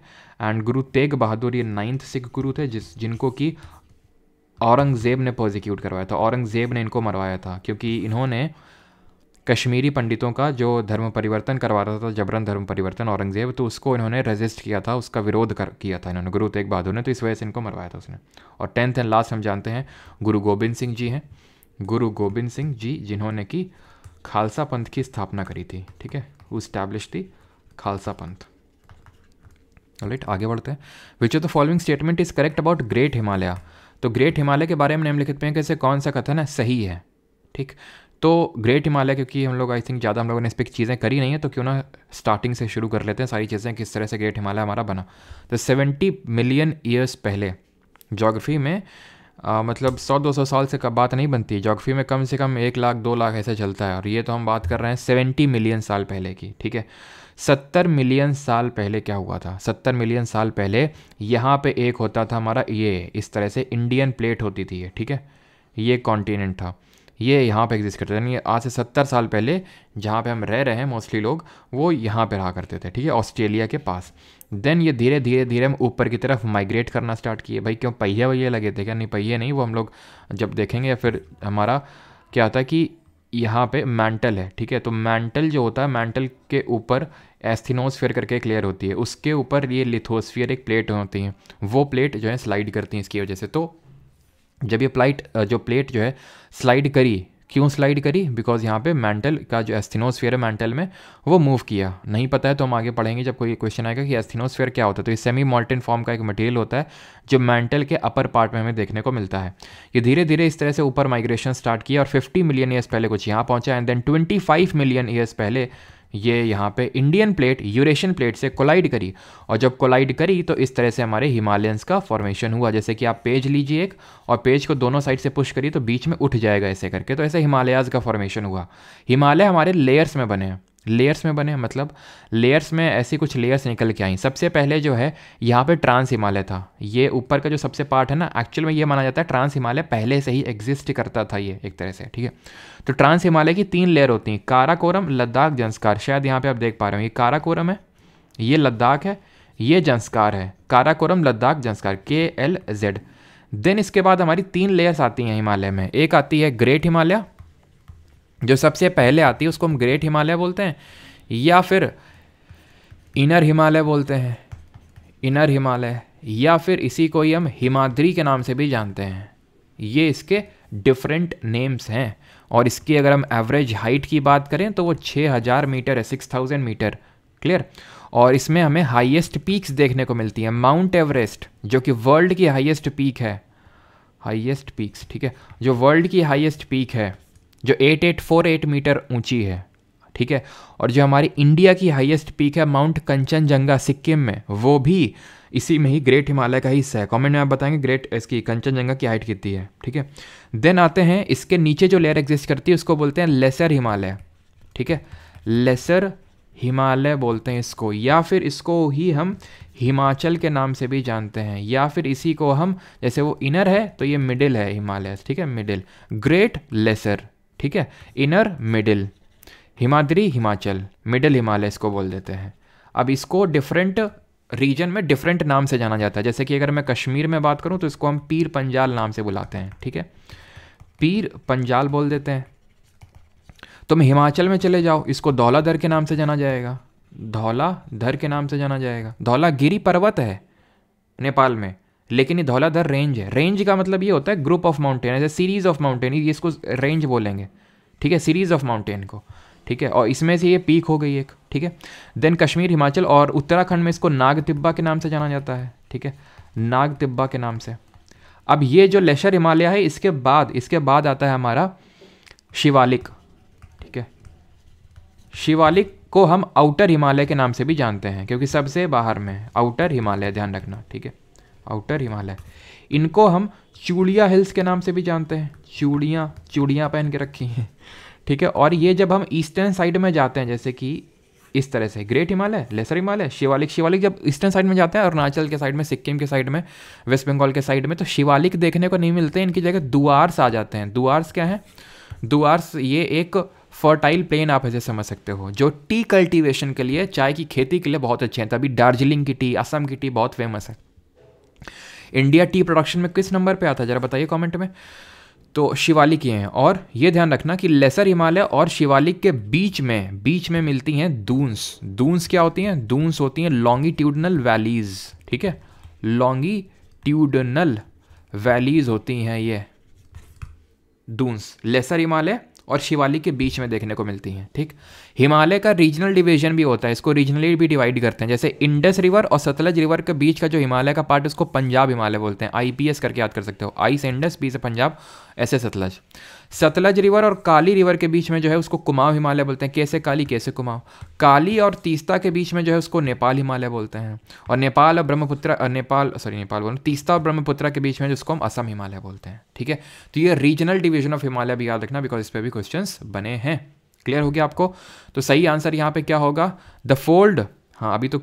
एंड गुरु तेग बहादुर ये नाइन्थ सिख गुरु थे जिस जिनको कि औरंगज़ेब ने प्रोजिक्यूट करवाया था औरंगज़ेब ने इनको मरवाया था क्योंकि इन्होंने कश्मीरी पंडितों का जो धर्म परिवर्तन करवा रहा था जबरन धर्म परिवर्तन औरंगजेब तो उसको इन्होंने रेजिस्ट किया था उसका विरोध कर किया था इन्होंने गुरु तेग बहादुर ने तो इस वजह से इनको मरवाया था उसने और टेंथ एंड लास्ट हम जानते हैं गुरु गोबिंद सिंह जी हैं गुरु गोबिंद सिंह जी जिन्होंने कि खालसा पंथ की स्थापना करी थी ठीक है वो स्टैब्लिश थी खालसा पंथ राइट आगे बढ़ते हैं which of the following statement is correct about great Himalaya तो ग्रेट हिमालय के बारे में निम्नलिखित में कैसे कौन सा कथन है सही है ठीक तो ग्रेट हिमालय क्योंकि हम लोग आई थिंक ज़्यादा हम लोगों ने इस पर चीज़ें करी नहीं है तो क्यों ना स्टार्टिंग से शुरू कर लेते हैं सारी चीज़ें किस तरह से ग्रेट हिमालय हमारा बना तो सेवेंटी मिलियन ईयर्स पहले जोग्राफी में आ, मतलब सौ दो सौ साल से कब बात नहीं बनती जोग्राफी में कम से कम एक लाख दो लाख ऐसे चलता है और ये तो हम बात कर रहे हैं सेवेंटी मिलियन साल पहले की ठीक है सत्तर मिलियन साल पहले क्या हुआ था सत्तर मिलियन साल पहले यहाँ पे एक होता था हमारा ये इस तरह से इंडियन प्लेट होती थी ये ठीक है ये कॉन्टिनेंट था ये यहाँ पे एग्जिस्ट करते थे यानी आज से सत्तर साल पहले जहाँ पे हम रह रहे हैं मोस्टली लोग वो यहाँ पे रहा करते थे ठीक है ऑस्ट्रेलिया के पास देन ये धीरे धीरे धीरे हम ऊपर की तरफ माइग्रेट करना स्टार्ट किए भाई क्यों पहिए वहिए लगे थे क्या नहीं पहिए नहीं वो हम लोग जब देखेंगे या फिर हमारा क्या होता है कि यहाँ पे मैंटल है ठीक है तो मैंटल जो होता है मैंटल के ऊपर एस्थिनोस्फियर करके एक लेयर होती है उसके ऊपर ये लिथोस्फियर एक प्लेट होती हैं वो प्लेट जो है स्लाइड करती हैं इसकी वजह से तो जब ये प्लाइट जो प्लेट जो है स्लाइड करी क्यों स्लाइड करी बिकॉज यहाँ पे मेंटल का जो एस्थिनोस्फेयर है मेंटल में वो मूव किया नहीं पता है तो हम आगे पढ़ेंगे जब कोई क्वेश्चन आएगा कि एस्थिनोस्फेयर क्या होता है तो ये सेमी मॉल्टेन फॉर्म का एक मटेरियल होता है जो मेंटल के अपर पार्ट में हमें देखने को मिलता है ये धीरे धीरे इस तरह से ऊपर माइग्रेशन स्टार्ट किया और फिफ्टी मिलियन ईयर्स पहले कुछ यहाँ पहुँचा and then twenty million years पहले ये यहाँ पे इंडियन प्लेट यूरेशियन प्लेट से कोलाइड करी और जब कोलाइड करी तो इस तरह से हमारे हिमालयंस का फॉर्मेशन हुआ जैसे कि आप पेज लीजिए एक और पेज को दोनों साइड से पुश करिए तो बीच में उठ जाएगा ऐसे करके तो ऐसे हिमालयाज का फॉर्मेशन हुआ हिमालय हमारे लेयर्स में बने हैं लेयर्स में बने मतलब लेयर्स में ऐसी कुछ लेयर्स निकल के आई सबसे पहले जो है यहाँ पे ट्रांस हिमालय था ये ऊपर का जो सबसे पार्ट है ना एक्चुअल में ये माना जाता है ट्रांस हिमालय पहले से ही एग्जिस्ट करता था ये एक तरह से ठीक है तो ट्रांस हिमालय की तीन लेयर होती हैं काराकोरम लद्दाख जंस्कार शायद यहाँ पर आप देख पा रहे हो ये काराकोरम है ये लद्दाख है ये जंस्कार है काराकोरम लद्दाख जंस्कार के एल जेड देन इसके बाद हमारी तीन लेयर्स आती हैं हिमालय में एक आती है ग्रेट हिमालय जो सबसे पहले आती है उसको हम ग्रेट हिमालय बोलते हैं या फिर इनर हिमालय बोलते हैं इनर हिमालय या फिर इसी को ही हम हिमाद्री के नाम से भी जानते हैं ये इसके डिफरेंट नेम्स हैं और इसकी अगर हम एवरेज हाइट की बात करें तो वो 6000 मीटर है 6000 मीटर क्लियर और इसमें हमें हाईएस्ट पीक्स देखने को मिलती हैं माउंट एवरेस्ट जो कि वर्ल्ड की हाईएस्ट पीक है हाईएस्ट पीक्स ठीक है जो वर्ल्ड की हाईएस्ट पीक है जो 8848 मीटर ऊंची है ठीक है और जो हमारी इंडिया की हाईएस्ट पीक है माउंट कंचनजंगा सिक्किम में वो भी इसी में ही ग्रेट हिमालय का हिस्सा है कमेंट में आप बताएंगे ग्रेट इसकी कंचनजंगा की हाइट कितनी है ठीक है देन आते हैं इसके नीचे जो लेयर एग्जिस्ट करती है उसको बोलते हैं लेसर हिमालय ठीक है लेसर हिमालय बोलते हैं इसको या फिर इसको ही हम हिमाचल के नाम से भी जानते हैं या फिर इसी को हम जैसे वो इनर है तो ये मिडिल है हिमालय ठीक है मिडिल ग्रेट लेसर ठीक है inner middle Himadri Himachal middle Himalaya इसको बोल देते हैं अब इसको डिफरेंट रीजन में डिफरेंट नाम से जाना जाता है जैसे कि अगर मैं कश्मीर में बात करूं तो इसको हम पीर पंजाल नाम से बुलाते हैं ठीक है पीर पंजाल बोल देते हैं तुम तो हिमाचल में चले जाओ इसको धौलाधर के नाम से जाना जाएगा धौलाधर के नाम से जाना जाएगा धौला गिरी पर्वत है नेपाल में लेकिन ये धौलाधर रेंज है रेंज का मतलब ये होता है ग्रुप ऑफ माउंटेन ऐसे सीरीज़ ऑफ माउंटेन ये इसको रेंज बोलेंगे ठीक है सीरीज़ ऑफ माउंटेन को ठीक है और इसमें से ये पीक हो गई एक ठीक है देन कश्मीर हिमाचल और उत्तराखंड में इसको नाग तिब्बा के नाम से जाना जाता है ठीक है नाग तिब्बा के नाम से अब ये जो लेशर हिमालय है इसके बाद इसके बाद आता है हमारा शिवालिक ठीक है शिवालिक को हम आउटर हिमालय के नाम से भी जानते हैं क्योंकि सबसे बाहर में आउटर हिमालय ध्यान रखना ठीक है आउटर हिमालय इनको हम चूड़िया हिल्स के नाम से भी जानते हैं चूड़ियाँ चूड़ियाँ पहन के रखी हैं ठीक है और ये जब हम ईस्टर्न साइड में जाते हैं जैसे कि इस तरह से ग्रेट हिमालय लेसर हिमालय शिवालिक शिवालिक जब ईस्टर्न साइड में जाते हैं अरुणाचल के साइड में सिक्किम के साइड में वेस्ट बंगाल के साइड में तो शिवालिक देखने को नहीं मिलते इनकी जगह दुआर्स आ जाते हैं दुआर्स क्या हैं दुआर्स ये एक फर्टाइल प्लेन आप ऐसे समझ सकते हो जो टी कल्टीवेशन के लिए चाय की खेती के लिए बहुत अच्छे हैं तभी दार्जिलिंग की टी असम की टी बहुत फेमस है इंडिया टी प्रोडक्शन में किस नंबर पे आता है जरा बताइए कमेंट में तो शिवालिक ये हैं और ये ध्यान रखना कि लेसर हिमालय और शिवालिक के बीच में बीच में मिलती हैं दूंस दूंस क्या होती हैं दूंस होती हैं लॉन्गिट्यूडनल वैलीज ठीक है लॉन्गिट्यूडनल वैलीज होती हैं ये दूंस लेसर हिमालय और शिवालिक के बीच में देखने को मिलती हैं ठीक हिमालय का रीजनल डिवीजन भी होता है इसको रीजनली भी डिवाइड करते हैं जैसे इंडस रिवर और सतलज रिवर के बीच का जो हिमालय का पार्ट उसको पंजाब हिमालय बोलते हैं आई करके याद कर सकते हो आई से इंडस बी से पंजाब ऐसे सतलज सतलज रिवर और काली रिवर के बीच में जो है उसको कुमाऊ हिमालय बोलते हैं कैसे काली कैसे कुमाऊ काली और तीस्ता के बीच में जो है उसको नेपाल हिमालय बोलते हैं और नेपाल और ब्रह्मपुत्र नेपाल सॉरी नेपाल बोल तीस्ता और ब्रह्मपुत्र के बीच में जिसको हम असम हिमालय बोलते हैं ठीक है तो ये रीजनल डिवीजन ऑफ हिमालय भी याद रखना बिकॉज इस पर भी क्वेश्चन बने हैं क्लियर हो गया आपको तो सही आंसर यहाँ पे क्या होगा द फोल्ड हाँ अभी तो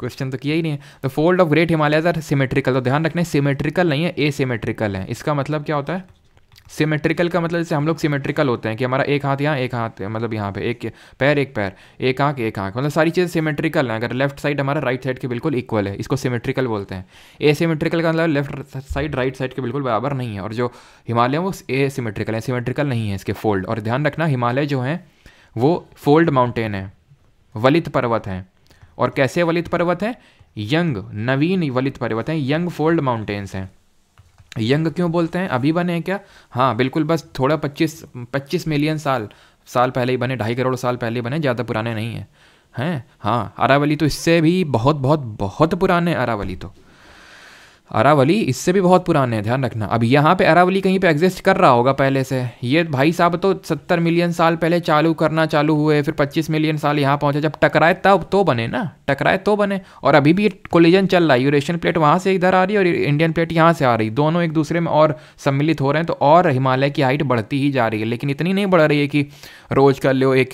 क्वेश्चन तो किया ही नहीं है the fold of great Himalaya are symmetrical तो ध्यान रखना सिमेट्रिकल नहीं है ए सीमेट्रिकल है इसका मतलब क्या होता है सिमेट्रिकल का मतलब जैसे हम लोग सिमेट्रिकल होते हैं कि हमारा एक हाथ यहाँ एक हाथ मतलब यहाँ पे एक पैर एक पैर एक आँख एक आँख मतलब सारी चीज़ें सिमेट्रिकल हैं अगर लेफ्ट साइड हमारा राइट साइड के बिल्कुल इक्वल है इसको सिमेट्रिकल बोलते हैं ए सिमेट्रिकल का मतलब लेफ्ट साइड राइट साइड के बिल्कुल बराबर नहीं है और जो हिमालय वो ए सिमेट्रिकल है सिमेट्रिकल नहीं है इसके फोल्ड और ध्यान रखना हिमालय जो हैं वो फोल्ड माउंटेन है वलित पर्वत हैं और कैसे वलित पर्वत हैं यंग नवीन वलित पर्वत हैं यंग फोल्ड माउंटेन्स हैं यंग क्यों बोलते हैं अभी बने हैं क्या हाँ बिल्कुल बस थोड़ा 25 पच्चीस मिलियन साल साल पहले ही बने ढाई करोड़ साल पहले बने ज़्यादा पुराने नहीं हैं हैं हाँ अरावली तो इससे भी बहुत बहुत बहुत पुराने अरावली तो अरावली इससे भी बहुत पुराने हैं ध्यान रखना अब यहाँ पे अरावली कहीं पे एग्जिस्ट कर रहा होगा पहले से ये भाई साहब तो 70 मिलियन साल पहले चालू करना चालू हुए फिर 25 मिलियन साल यहाँ पहुँचे जब टकराए तब तो बने ना टकराए तो बने और अभी भी ये कोलिजन चल रहा है यूरेशियन प्लेट वहाँ से इधर आ रही है और इंडियन प्लेट यहाँ से आ रही दोनों एक दूसरे में और सम्मिलित हो रहे हैं तो और हिमालय की हाइट बढ़ती ही जा रही है लेकिन इतनी नहीं बढ़ रही है कि रोज़ कर लो एक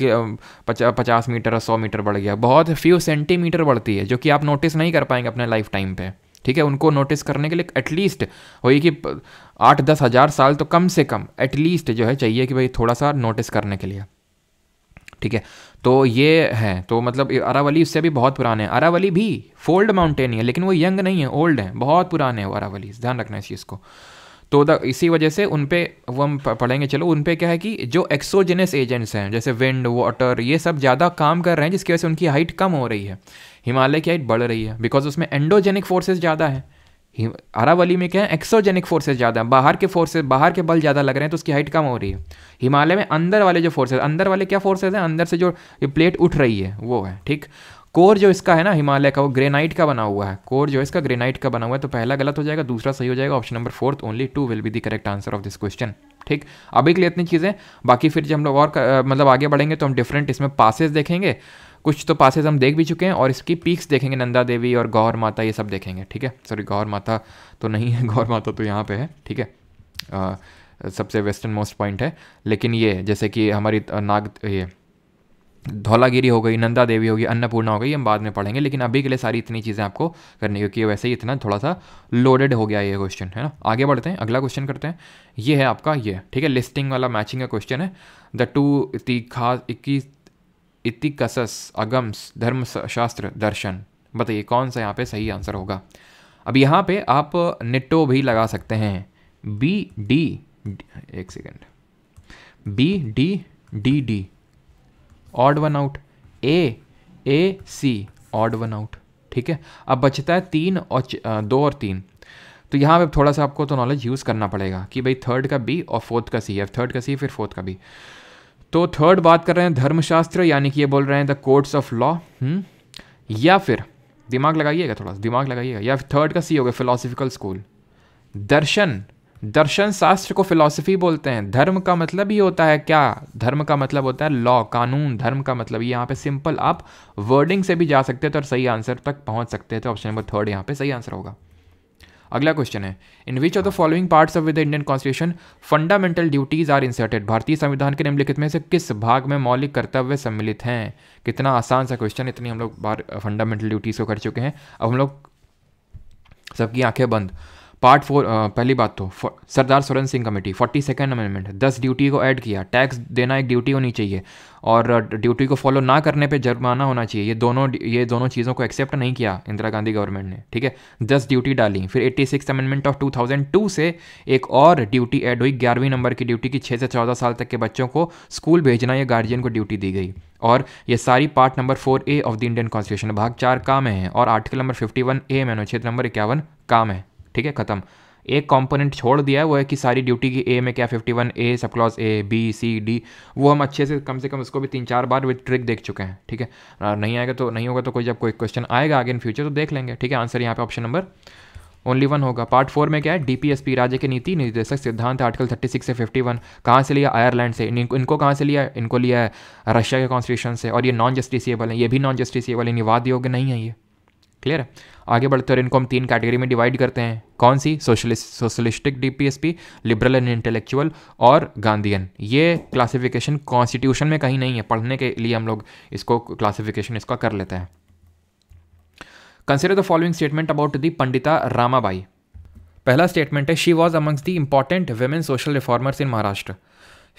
पचास मीटर और सौ मीटर बढ़ गया बहुत फ्यू सेंटीमीटर बढ़ती है जो कि आप नोटिस नहीं कर पाएंगे अपने लाइफ टाइम पर ठीक है उनको नोटिस करने के लिए एटलीस्ट वही कि आठ दस हज़ार साल तो कम से कम एटलीस्ट जो है चाहिए कि भाई थोड़ा सा नोटिस करने के लिए ठीक है तो ये है तो मतलब अरावली उससे भी बहुत पुराने हैं अरावली भी फोल्ड माउंटेन है लेकिन वो यंग नहीं है ओल्ड है बहुत पुराने हैं वो अरावली ध्यान रखना इस चीज़ को तो द इसी वजह से उन पर वो हम पढ़ेंगे चलो उन पर क्या है कि जो एक्सोजेनस एजेंट्स हैं जैसे विंड वाटर ये सब ज़्यादा काम कर रहे हैं जिसकी वजह से उनकी हाइट कम हो रही है हिमालय की हाइट बढ़ रही है बिकॉज उसमें एंडोजेनिक फोर्सेज ज़्यादा है अरावली में क्या है एक्सोजेनिक फोर्सेज ज़्यादा है बाहर के फोर्सेज बाहर के बल ज़्यादा लग रहे हैं तो उसकी हाइट कम हो रही है हिमालय में अंदर वाले जो फोर्सेज अंदर वाले क्या फोर्सेज हैं अंदर से जो ये प्लेट उठ रही है वो है ठीक कोर जो इसका है ना हिमालय का वो ग्रेनाइट का बना हुआ है कोर जो इसका ग्रेनाइट का बना हुआ है तो पहला गलत हो जाएगा दूसरा सही हो जाएगा option number fourth only two will be the correct answer of this question ठीक अभी के लिए इतनी चीज़ें बाकी फिर जब हम लोग और मतलब आगे बढ़ेंगे तो हम डिफरेंट इसमें पासेज देखेंगे कुछ तो पासेज हम देख भी चुके हैं और इसकी पीक्स देखेंगे नंदा देवी और गौर माता ये सब देखेंगे ठीक है सॉरी गौर माता तो नहीं है गौर माता तो यहाँ पे है ठीक है आ, सबसे वेस्टर्न मोस्ट पॉइंट है लेकिन ये जैसे कि हमारी नाग ये धौलागिरी हो गई नंदा देवी होगी अन्नपूर्णा हो गई हम बाद में पढ़ेंगे लेकिन अभी के लिए सारी इतनी चीज़ें आपको करनी क्योंकि वैसे ही इतना थोड़ा सा लोडेड हो गया ये क्वेश्चन है ना आगे बढ़ते हैं अगला क्वेश्चन करते हैं ये है आपका ये ठीक है लिस्टिंग वाला मैचिंग का क्वेश्चन है द टू तीखा इक्कीस कसस अगम्स धर्म शास्त्र दर्शन बताइए कौन सा यहाँ पे सही आंसर होगा अब यहाँ पे आप निट्टो भी लगा सकते हैं बी डी एक second B D D D odd one out A A C odd one out ठीक है अब बचता है तीन और दो और तीन तो यहाँ पे थोड़ा सा आपको तो नॉलेज यूज़ करना पड़ेगा कि भाई थर्ड का बी और फोर्थ का सी है थर्ड का सी फिर फोर्थ का बी तो थर्ड बात कर रहे हैं धर्मशास्त्र यानी कि ये बोल रहे हैं द कोर्ट्स ऑफ लॉ या फिर दिमाग लगाइएगा थोड़ा दिमाग लगाइएगा या थर्ड का सी हो गया फिलोसफिकल स्कूल दर्शन दर्शन शास्त्र को फिलॉसफी बोलते हैं धर्म का मतलब ही होता है क्या धर्म का मतलब होता है लॉ कानून धर्म का मतलब यहाँ पे सिंपल आप वर्डिंग से भी जा सकते थे तो और सही आंसर तक पहुँच सकते थे ऑप्शन नंबर थर्ड यहाँ पे सही आंसर होगा अगला क्वेश्चन है in which of the following parts of the Indian constitution fundamental duties are inserted भारतीय संविधान के निम्नलिखित में से किस भाग में मौलिक कर्तव्य सम्मिलित हैं कितना आसान सा क्वेश्चन इतनी हम लोग बार फंडामेंटल ड्यूटीज़ को कर चुके हैं अब हम लोग सबकी आंखें बंद पार्ट फोर uh, पहली बात तो Sardar Swaran Singh committee forty second amendment दस ड्यूटी को ऐड किया टैक्स देना एक ड्यूटी होनी चाहिए और ड्यूटी uh, को फॉलो ना करने पे जुर्माना होना चाहिए ये दोनों ये दोनों चीज़ों को एक्सेप्ट नहीं किया इंदिरा गांधी गवर्नमेंट ने ठीक है दस ड्यूटी डाली फिर eighty six amendment of two thousand two से एक और ड्यूटी ऐड हुई ग्यारहवीं नंबर की ड्यूटी की छः से चौदह साल तक के बच्चों को स्कूल भेजना या गार्जियन को ड्यूटी दी गई और ये सारी part number four A of the Indian constitution भाग चार काम है और article number fifty one A में अनुच्छेद नंबर इक्यावन काम है ठीक है खत्म एक कंपोनेंट छोड़ दिया है वो है कि सारी ड्यूटी की ए में क्या 51 A sub clause A B C D वो हम अच्छे से कम से कम उसको भी तीन चार बार विद ट्रिक देख चुके हैं ठीक है नहीं आएगा तो नहीं होगा तो कोई जब कोई क्वेश्चन आएगा आगे इन फ्यूचर तो देख लेंगे ठीक है आंसर यहाँ पे ऑप्शन नंबर ओनली वन होगा पार्ट फोर में क्या है डीपीएसपी राज्य के नीति निर्देशक सिद्धांत आर्टिकल 36 से 51 कहाँ से लिया आयरलैंड से इनको कहाँ से लिया इनको लिया है रशिया के कॉन्स्टिट्यूशन से और ये नॉन जस्टिसबल है ये भी नॉन जस्टिसबल है निवाद योग्य नहीं है ये क्लियर है आगे बढ़ते और इनको हम तीन कैटेगरी में डिवाइड करते हैं कौन सी socialist socialistic DPSP liberal and intellectual और गांधीयन ये क्लासिफिकेशन कॉन्स्टिट्यूशन में कहीं नहीं है पढ़ने के लिए हम लोग इसको क्लासिफिकेशन इसका कर लेते हैं consider the following statement about the Pandita Ramabai पहला स्टेटमेंट है she was amongst the important women social reformers in Maharashtra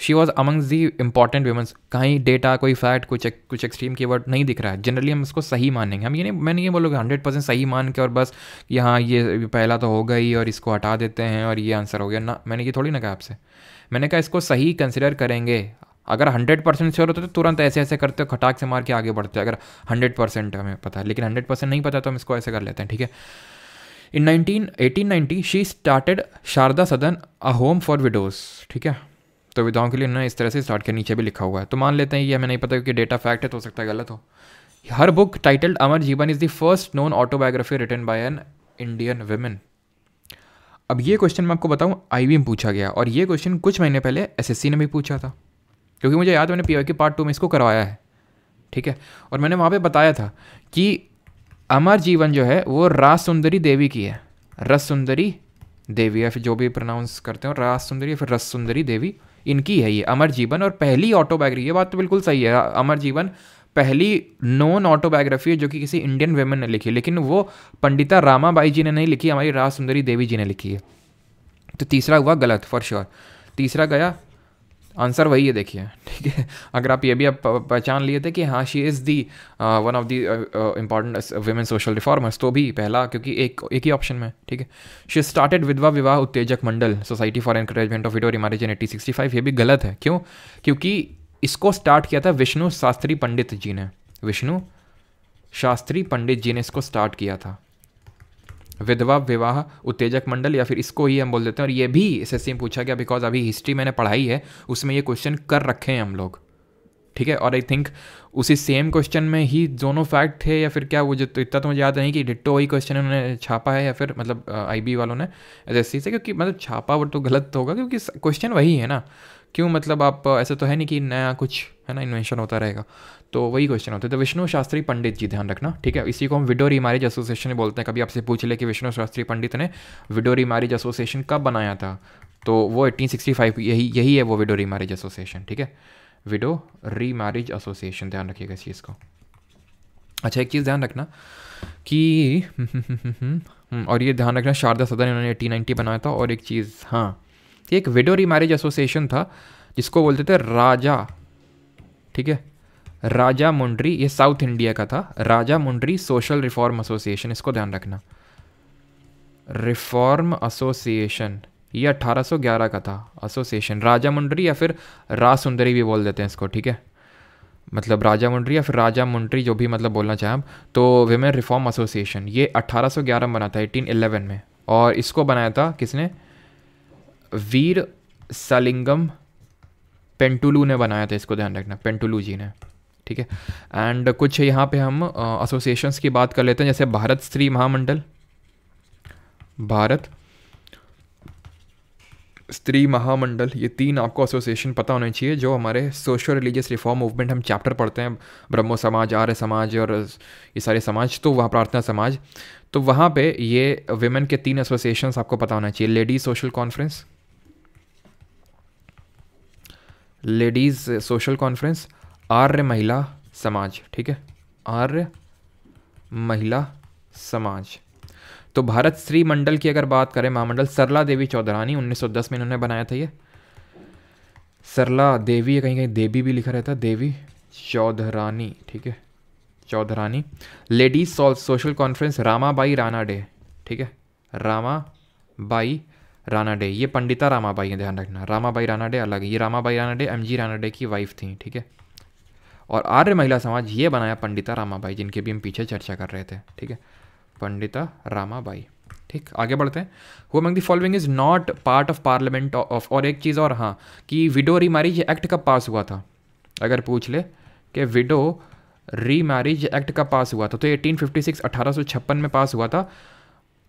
she was among the important women's कहीं डेटा कोई फैक्ट कुछ कुछ एक्सट्रीम की वर्ड नहीं दिख रहा है जनरली हम इसको सही मानेंगे हम ये नहीं मैंने ये बोलोगे हंड्रेड परसेंट सही मान के और बस यहाँ ये पहला तो होगा ही और इसको हटा देते हैं और ये आंसर हो गया ना मैंने ये थोड़ी ना कहा आपसे मैंने कहा इसको सही कंसिडर करेंगे अगर हंड्रेड परसेंट श्योर होते तो तुरंत ऐसे ऐसे करते हो खटाक से मार के आगे बढ़ते अगर हंड्रेड परसेंट हमें पता है लेकिन हंड्रेड परसेंट नहीं पता तो हम इसको ऐसे कर लेते हैं ठीक है in nineteen eighteen ninety she started Sharada Sadan a home for widows ठीक है तो विधाओं के लिए उन्होंने इस तरह से स्टार्ट के नीचे भी लिखा हुआ है तो मान लेते हैं ये हमें नहीं पता क्योंकि डेटा फैक्ट है तो हो सकता है गलत हो हर book titled Amar Jiwan is the first known autobiography written by an Indian women अब ये क्वेश्चन मैं आपको बताऊं आई में पूछा गया और ये क्वेश्चन कुछ महीने पहले सी ने भी पूछा था क्योंकि मुझे याद मैंने पी के पार्ट टू में इसको करवाया है ठीक है और मैंने वहाँ पर बताया था कि अमर जीवन जो है वो रास सुंदरी देवी की है रस सुंदरी देवी या फिर जो भी प्रोनाउंस करते हो रास सुंदरी या फिर रस सुंदरी देवी इनकी है ये अमर जीवन और पहली ऑटोबायोग्राफी ये बात तो बिल्कुल सही है अमर जीवन पहली नॉन ऑटोबायोग्राफी है जो कि किसी इंडियन वेमन ने लिखी लेकिन वो पंडिता रामाबाई जी ने नहीं लिखी हमारी राज सुंदरी देवी जी ने लिखी है तो तीसरा हुआ गलत फॉर श्योर तीसरा गया आंसर वही है देखिए ठीक है अगर आप ये भी आप पहचान लिए थे कि हाँ she is the one of the important women social reformers तो भी पहला क्योंकि एक एक ही ऑप्शन में ठीक है she started Vidhava Vivaha Uttejak Mandal society for encouragement of widow remarriage in eighty sixty five ये भी गलत है क्यों क्योंकि इसको स्टार्ट किया था विष्णु शास्त्री पंडित जी ने विष्णु शास्त्री पंडित जी ने इसको स्टार्ट किया था विधवा विवाह उत्तेजक मंडल या फिर इसको ही हम बोल देते हैं और ये भी एस सी में पूछा गया बिकॉज अभी हिस्ट्री मैंने पढ़ाई है उसमें ये क्वेश्चन कर रखे हैं हम लोग ठीक है और आई थिंक उसी सेम क्वेश्चन में ही दोनों फैक्ट थे या फिर क्या वो जो तो इतना तो मुझे याद नहीं कि डिट्टो वही क्वेश्चन उन्होंने छापा है या फिर मतलब आईबी uh, वालों ने एस से क्योंकि मतलब छापा वो तो गलत होगा क्योंकि क्वेश्चन वही है ना क्यों मतलब आप ऐसा तो है नहीं कि नया कुछ है ना इन्वेंशन होता रहेगा तो वही क्वेश्चन होता है तो विष्णु शास्त्री पंडित जी ध्यान रखना ठीक है इसी को हम विडोरी मैरिज एसोसिएशन बोलते हैं कभी आपसे पूछ ले कि विष्णु शास्त्री पंडित ने विडोरी मैरिज एसोसिएशन कब बनाया था तो वो 1865 यही यही है वो विडोरी मैरिज एसोसिएशन ठीक है विडो री मैरिज एसोसिएशन ध्यान रखिएगा इस चीज़ को अच्छा एक चीज़ ध्यान रखना कि और ये ध्यान रखना शारदा सदन इन्होंने एटीन नाइनटी बनाया था और एक चीज़ हाँ एक विडो मैरिज एसोसिएशन था जिसको बोलते थे राजा ठीक है राजा मुंड्री ये साउथ इंडिया का था Rajahmundry social reform association इसको ध्यान रखना रिफॉर्म एसोसिएशन ये 1811 का था एसोसिएशन राजा मुंड्री या फिर रासुंदरी सुंदरी भी बोल देते हैं इसको ठीक है मतलब राजा मुंड्री या फिर राजा मुंड्री जो भी मतलब बोलना चाहें आप तो विमेन रिफॉर्म एसोसिएशन ये 1811 बना था 1811 में और इसको बनाया था किसने वीर सलिंगम पेंटुलू ने बनाया था इसको ध्यान रखना पेंटुलू जी ने ठीक है एंड कुछ यहाँ पे हम एसोसिएशंस की बात कर लेते हैं जैसे भारत स्त्री महामंडल भारत स्त्री महामंडल ये तीन आपको एसोसिएशन पता होने चाहिए जो हमारे सोशल रिलीजियस रिफॉर्म मूवमेंट हम चैप्टर पढ़ते हैं ब्रह्मो समाज आर्य समाज और ये सारे समाज तो वहाँ प्रार्थना समाज तो वहाँ पे ये वेमेन के तीन एसोसिएशंस आपको पता होना चाहिए ladies social conference ladies social conference Arya Mahila Samaj ठीक है आर्य महिला समाज तो भारत श्री मंडल की अगर बात करें महामंडल सरला देवी चौधरानी 1910 में इन्होंने बनाया था ये सरला देवी कहीं कहीं देवी भी लिखा रहता देवी चौधरानी ठीक है Chaudhurani ladies social conference Ramabai Ranade ठीक है रामाबाई राना डे ये पंडिता रामाबाई है ध्यान रखना रामाबाई राना डे अलग ये Ramabai Ranade M G Ranade की वाइफ थी ठीक है और आर्य महिला समाज ये बनाया पंडिता रामाबाई जिनके भी हम पीछे चर्चा कर रहे थे ठीक है पंडिता रामाबाई ठीक आगे बढ़ते हैं वो among the following is not part of parliament of और एक चीज़ और हाँ कि विडो री मैरिज एक्ट कब पास हुआ था अगर पूछ ले कि विडो री मैरिज एक्ट कब पास हुआ था तो 1856 1856 में पास हुआ था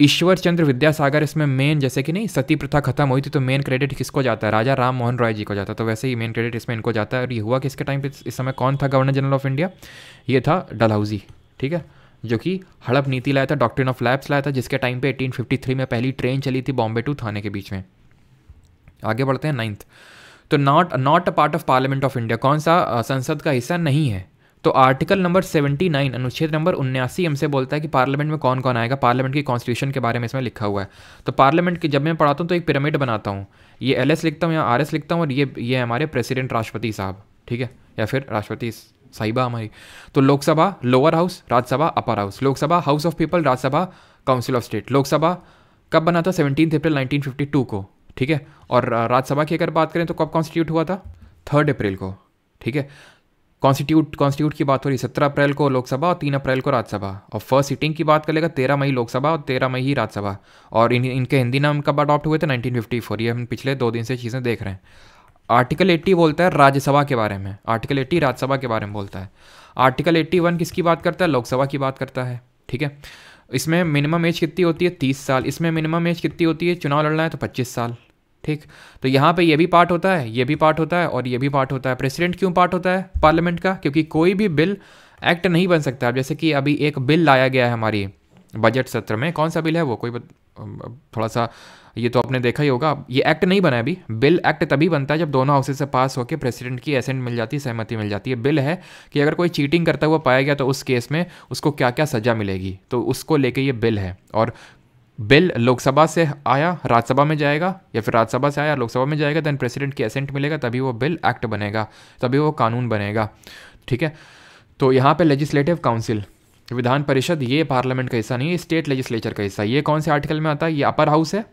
ईश्वर चंद्र विद्यासागर इसमें मेन जैसे कि नहीं सती प्रथा खत्म हुई थी तो मेन क्रेडिट किसको जाता है राजा राम मोहन रॉय जी को जाता है तो वैसे ही मेन क्रेडिट इसमें इनको जाता है और ये हुआ किसके टाइम पे इस समय कौन था गवर्नर जनरल ऑफ इंडिया ये था डलहाउजी ठीक है जो कि हड़प नीति लाया था डॉक्टर ऑफ लैब्स लाया था जिसके टाइम पे 1853 में पहली ट्रेन चली थी बॉम्बे टू थाने के बीच में आगे बढ़ते हैं नाइन्थ तो not not a part of parliament of India कौन सा संसद का हिस्सा नहीं है तो आर्टिकल नंबर 79 अनुच्छेद नंबर उन्यासी हमसे बोलता है कि पार्लियामेंट में कौन कौन आएगा पार्लियामेंट की कॉन्स्टिट्यूशन के बारे में इसमें लिखा हुआ है तो पार्लियामेंट की जब मैं पढ़ाता हूँ तो एक पिरामिड बनाता हूँ ये एल लिखता हूँ या आर लिखता हूँ और ये ये हमारे प्रेसिडेंट राष्ट्रपति साहब ठीक है या फिर राष्ट्रपति साहिबा हमारी तो Lok Sabha lower house Rajya Sabha upper house Lok Sabha house of people Rajya Sabha council of state Lok Sabha कब बना था सेवनटीन अप्रैल टू को ठीक है और राज्यसभा की अगर बात करें तो कब कॉन्स्टिट्यूट हुआ था थर्ड अप्रैल को ठीक है कॉन्स्टिट्यूट कॉन्स्टिट्यूट की बात हो रही है सत्रह अप्रैल को लोकसभा और तीन अप्रैल को राज्यसभा और फर्स्ट सिटिंग की बात कर लेगा तेरह मई लोकसभा और तेरह मई ही राज्यसभा और इन इनके हिंदी नाम कब अडॉप्ट हुए थे नाइनटीन फिफ्टी फोर ये हम पिछले दो दिन से चीज़ें देख रहे हैं आर्टिकल एट्टी बोलता है राज्यसभा के बारे में आर्टिकल एट्टी राज्यसभा के बारे में बोलता है आर्टिकल एट्टी वन किसकी बात करता है लोकसभा की बात करता है ठीक है इसमें मिनिमम एज कितनी होती है तीस साल इसमें मिनिमम एज कितनी होती है चुनाव लड़ना है तो पच्चीस साल ठीक तो यहाँ पे ये भी पार्ट होता है ये भी पार्ट होता है और ये भी पार्ट होता है प्रेसिडेंट क्यों पार्ट होता है पार्लियामेंट का क्योंकि कोई भी बिल एक्ट नहीं बन सकता जैसे कि अभी एक बिल लाया गया है हमारी बजट सत्र में कौन सा बिल है वो कोई बत, थोड़ा सा ये तो आपने देखा ही होगा ये एक्ट नहीं बना है अभी बिल एक्ट तभी बनता है जब दोनों हाउसेज से पास होकर प्रेसिडेंट की एसेंट मिल जाती है सहमति मिल जाती है बिल है कि अगर कोई चीटिंग करता हुआ पाया गया तो उस केस में उसको क्या क्या सज़ा मिलेगी तो उसको लेके ये बिल है और बिल लोकसभा से आया राज्यसभा में जाएगा या फिर राज्यसभा से आया लोकसभा में जाएगा देन प्रेसिडेंट की असेंट मिलेगा तभी वो बिल एक्ट बनेगा तभी वो कानून बनेगा ठीक है तो यहाँ पे लेजिस्लेटिव काउंसिल विधान परिषद ये पार्लियामेंट का हिस्सा नहीं है स्टेट लेजिस्लेचर का हिस्सा ये कौन से आर्टिकल में आता है ये अपर हाउस है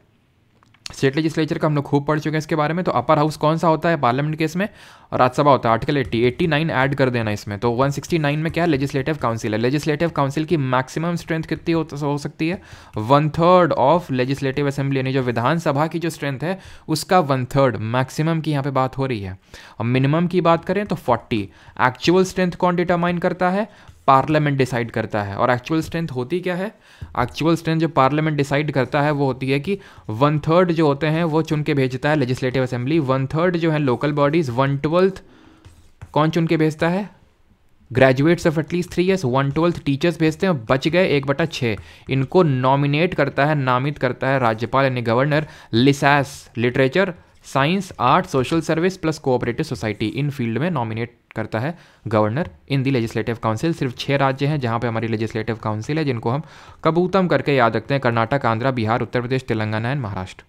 स्टेट लेजिस्लेचर का हम लोग खूब पढ़ चुके हैं इसके बारे में तो अपर हाउस कौन सा होता है पार्लियामेंट केस में राज्यसभा होता है आर्टिकल 80 89 ऐड कर देना इसमें तो 169 में क्या है लेजिस्लेटिव काउंसिल है लेजिस्लेटिव काउंसिल की मैक्सिमम स्ट्रेंथ कितनी हो, हो सकती है one third of legislative assembly यानी जो विधानसभा की जो स्ट्रेंथ है उसका वन थर्ड मैक्सिमम की यहाँ पे बात हो रही है और मिनिमम की बात करें तो फोर्टी एक्चुअल स्ट्रेंथ कौन डिटरमाइन करता है पार्लियामेंट डिसाइड करता है और एक्चुअल स्ट्रेंथ होती क्या है एक्चुअल स्ट्रेंथ जो पार्लियामेंट डिसाइड करता है वो होती है कि वन थर्ड जो होते हैं वो चुन के भेजता है लेजिस्लेटिव असेंबली वन थर्ड जो है लोकल बॉडीज वन ट्वेल्थ कौन चुन के भेजता है graduates of at least three years one twelfth teachers भेजते हैं बच गए एक बटा छः इनको नॉमिनेट करता है नामित करता है राज्यपाल यानी गवर्नर लिसास literature science art social service plus cooperative society in field में नॉमिनेट करता है governor in the legislative council सिर्फ छह राज्य हैं जहाँ पे हमारी लेजिस्लेटिव काउंसिल है जिनको हम कबूतम करके याद रखते हैं Karnataka Andhra Bihar Uttar Pradesh Telangana and Maharashtra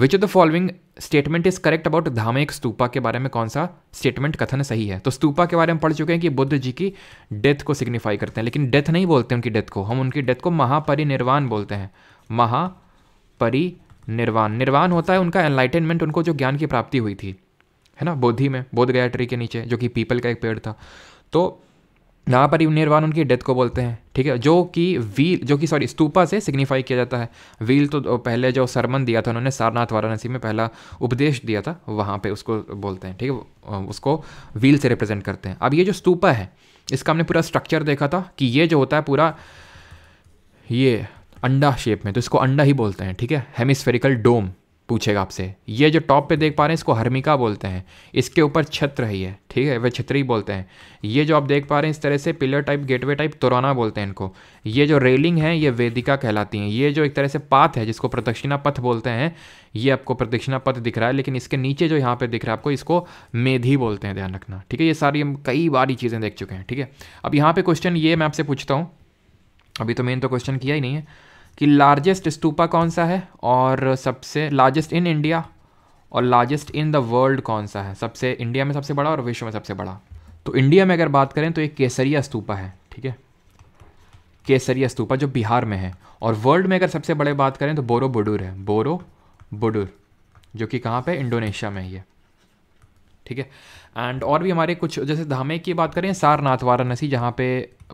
which of the following statement is correct about Dhamek Stupa के बारे में कौन सा स्टेटमेंट कथन सही है तो स्तूपा के बारे में पढ़ चुके हैं कि बुद्ध जी की डेथ को सिग्निफाई करते हैं लेकिन डेथ नहीं बोलते उनकी डेथ को हम उनकी डेथ को महापरिनिर्वाण बोलते हैं महापरि निर्वाण निर्वाण होता है उनका एनलाइटेनमेंट उनको जो ज्ञान की प्राप्ति हुई थी है ना बोधि में बोध गया ट्री के नीचे जो कि पीपल का एक पेड़ था तो यहाँ पर निर्वाण उनकी डेथ को बोलते हैं ठीक है जो कि व्हील जो कि सॉरी स्तूपा से सिग्निफाई किया जाता है व्हील तो पहले जो सरमन दिया था उन्होंने सारनाथ वाराणसी में पहला उपदेश दिया था वहाँ पे उसको बोलते हैं ठीक है उसको व्हील से रिप्रेजेंट करते हैं अब ये जो स्तूपा है इसका हमने पूरा स्ट्रक्चर देखा था कि ये जो होता है पूरा ये अंडा शेप में तो इसको अंडा ही बोलते हैं ठीक है हेमिस्फेरिकल डोम पूछेगा आपसे ये जो टॉप पे देख पा रहे हैं इसको हर्मिका बोलते हैं इसके ऊपर छत्र है ये ठीक है वह छत्री बोलते हैं ये जो आप देख पा रहे हैं इस तरह से pillar type gateway type torana बोलते हैं इनको ये जो रेलिंग है ये वेदिका कहलाती है ये जो एक तरह से पाथ है जिसको प्रदक्षिणा पथ बोलते हैं ये आपको प्रदक्षिणा पथ दिख रहा है लेकिन इसके नीचे जो यहाँ पर दिख रहा है आपको इसको मेधी बोलते हैं ध्यान रखना ठीक है ये सारी हम कई बार ये चीज़ें देख चुके हैं ठीक है अब यहाँ पर क्वेश्चन ये मैं आपसे पूछता हूँ अभी तो मेन तो क्वेश्चन किया ही नहीं है कि लार्जेस्ट स्तूपा कौन सा है और सबसे लार्जेस्ट इन इंडिया और लार्जेस्ट इन द वर्ल्ड कौन सा है सबसे इंडिया में सबसे बड़ा और विश्व में सबसे बड़ा तो इंडिया में अगर बात करें तो एक केसरिया स्तूपा है ठीक है केसरिया स्तूपा जो बिहार में है और वर्ल्ड में अगर सबसे बड़े बात करें तो बोरो बुडुर है बोरो बुडुर जो कि कहाँ पे इंडोनेशिया में ही है ठीक है एंड और भी हमारे कुछ जैसे धामे की बात करें सारनाथ वाराणसी जहाँ पे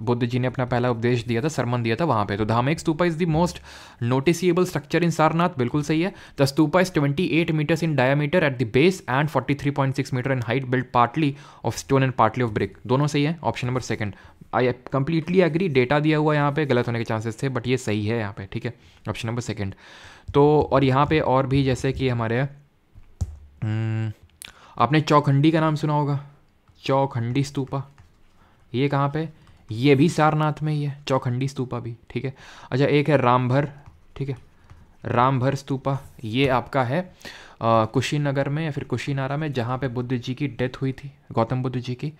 बुद्ध जी ने अपना पहला उपदेश दिया था सरमन दिया था वहाँ पे तो Dhamek Stupa is the most noticeable structure in Sarnath बिल्कुल सही है the stupa is twenty eight metres in diameter at the base and forty three point six metre in height build partly of stone and partly of brick दोनों सही है option number second I completely agree data दिया हुआ यहाँ पे गलत होने के चांसेस थे बट ये सही है यहाँ पे ठीक है ऑप्शन नंबर सेकेंड तो और यहाँ पे और भी जैसे कि हमारे hmm, आपने चौखंडी का नाम सुना होगा चौखंडी स्तूपा ये कहाँ पे ये भी सारनाथ में ही है चौखंडी स्तूपा भी ठीक है अच्छा एक है रामभर ठीक है रामभर स्तूपा ये आपका है कुशीनगर में या फिर कुशीनारा में जहाँ पे बुद्ध जी की डेथ हुई थी गौतम बुद्ध जी की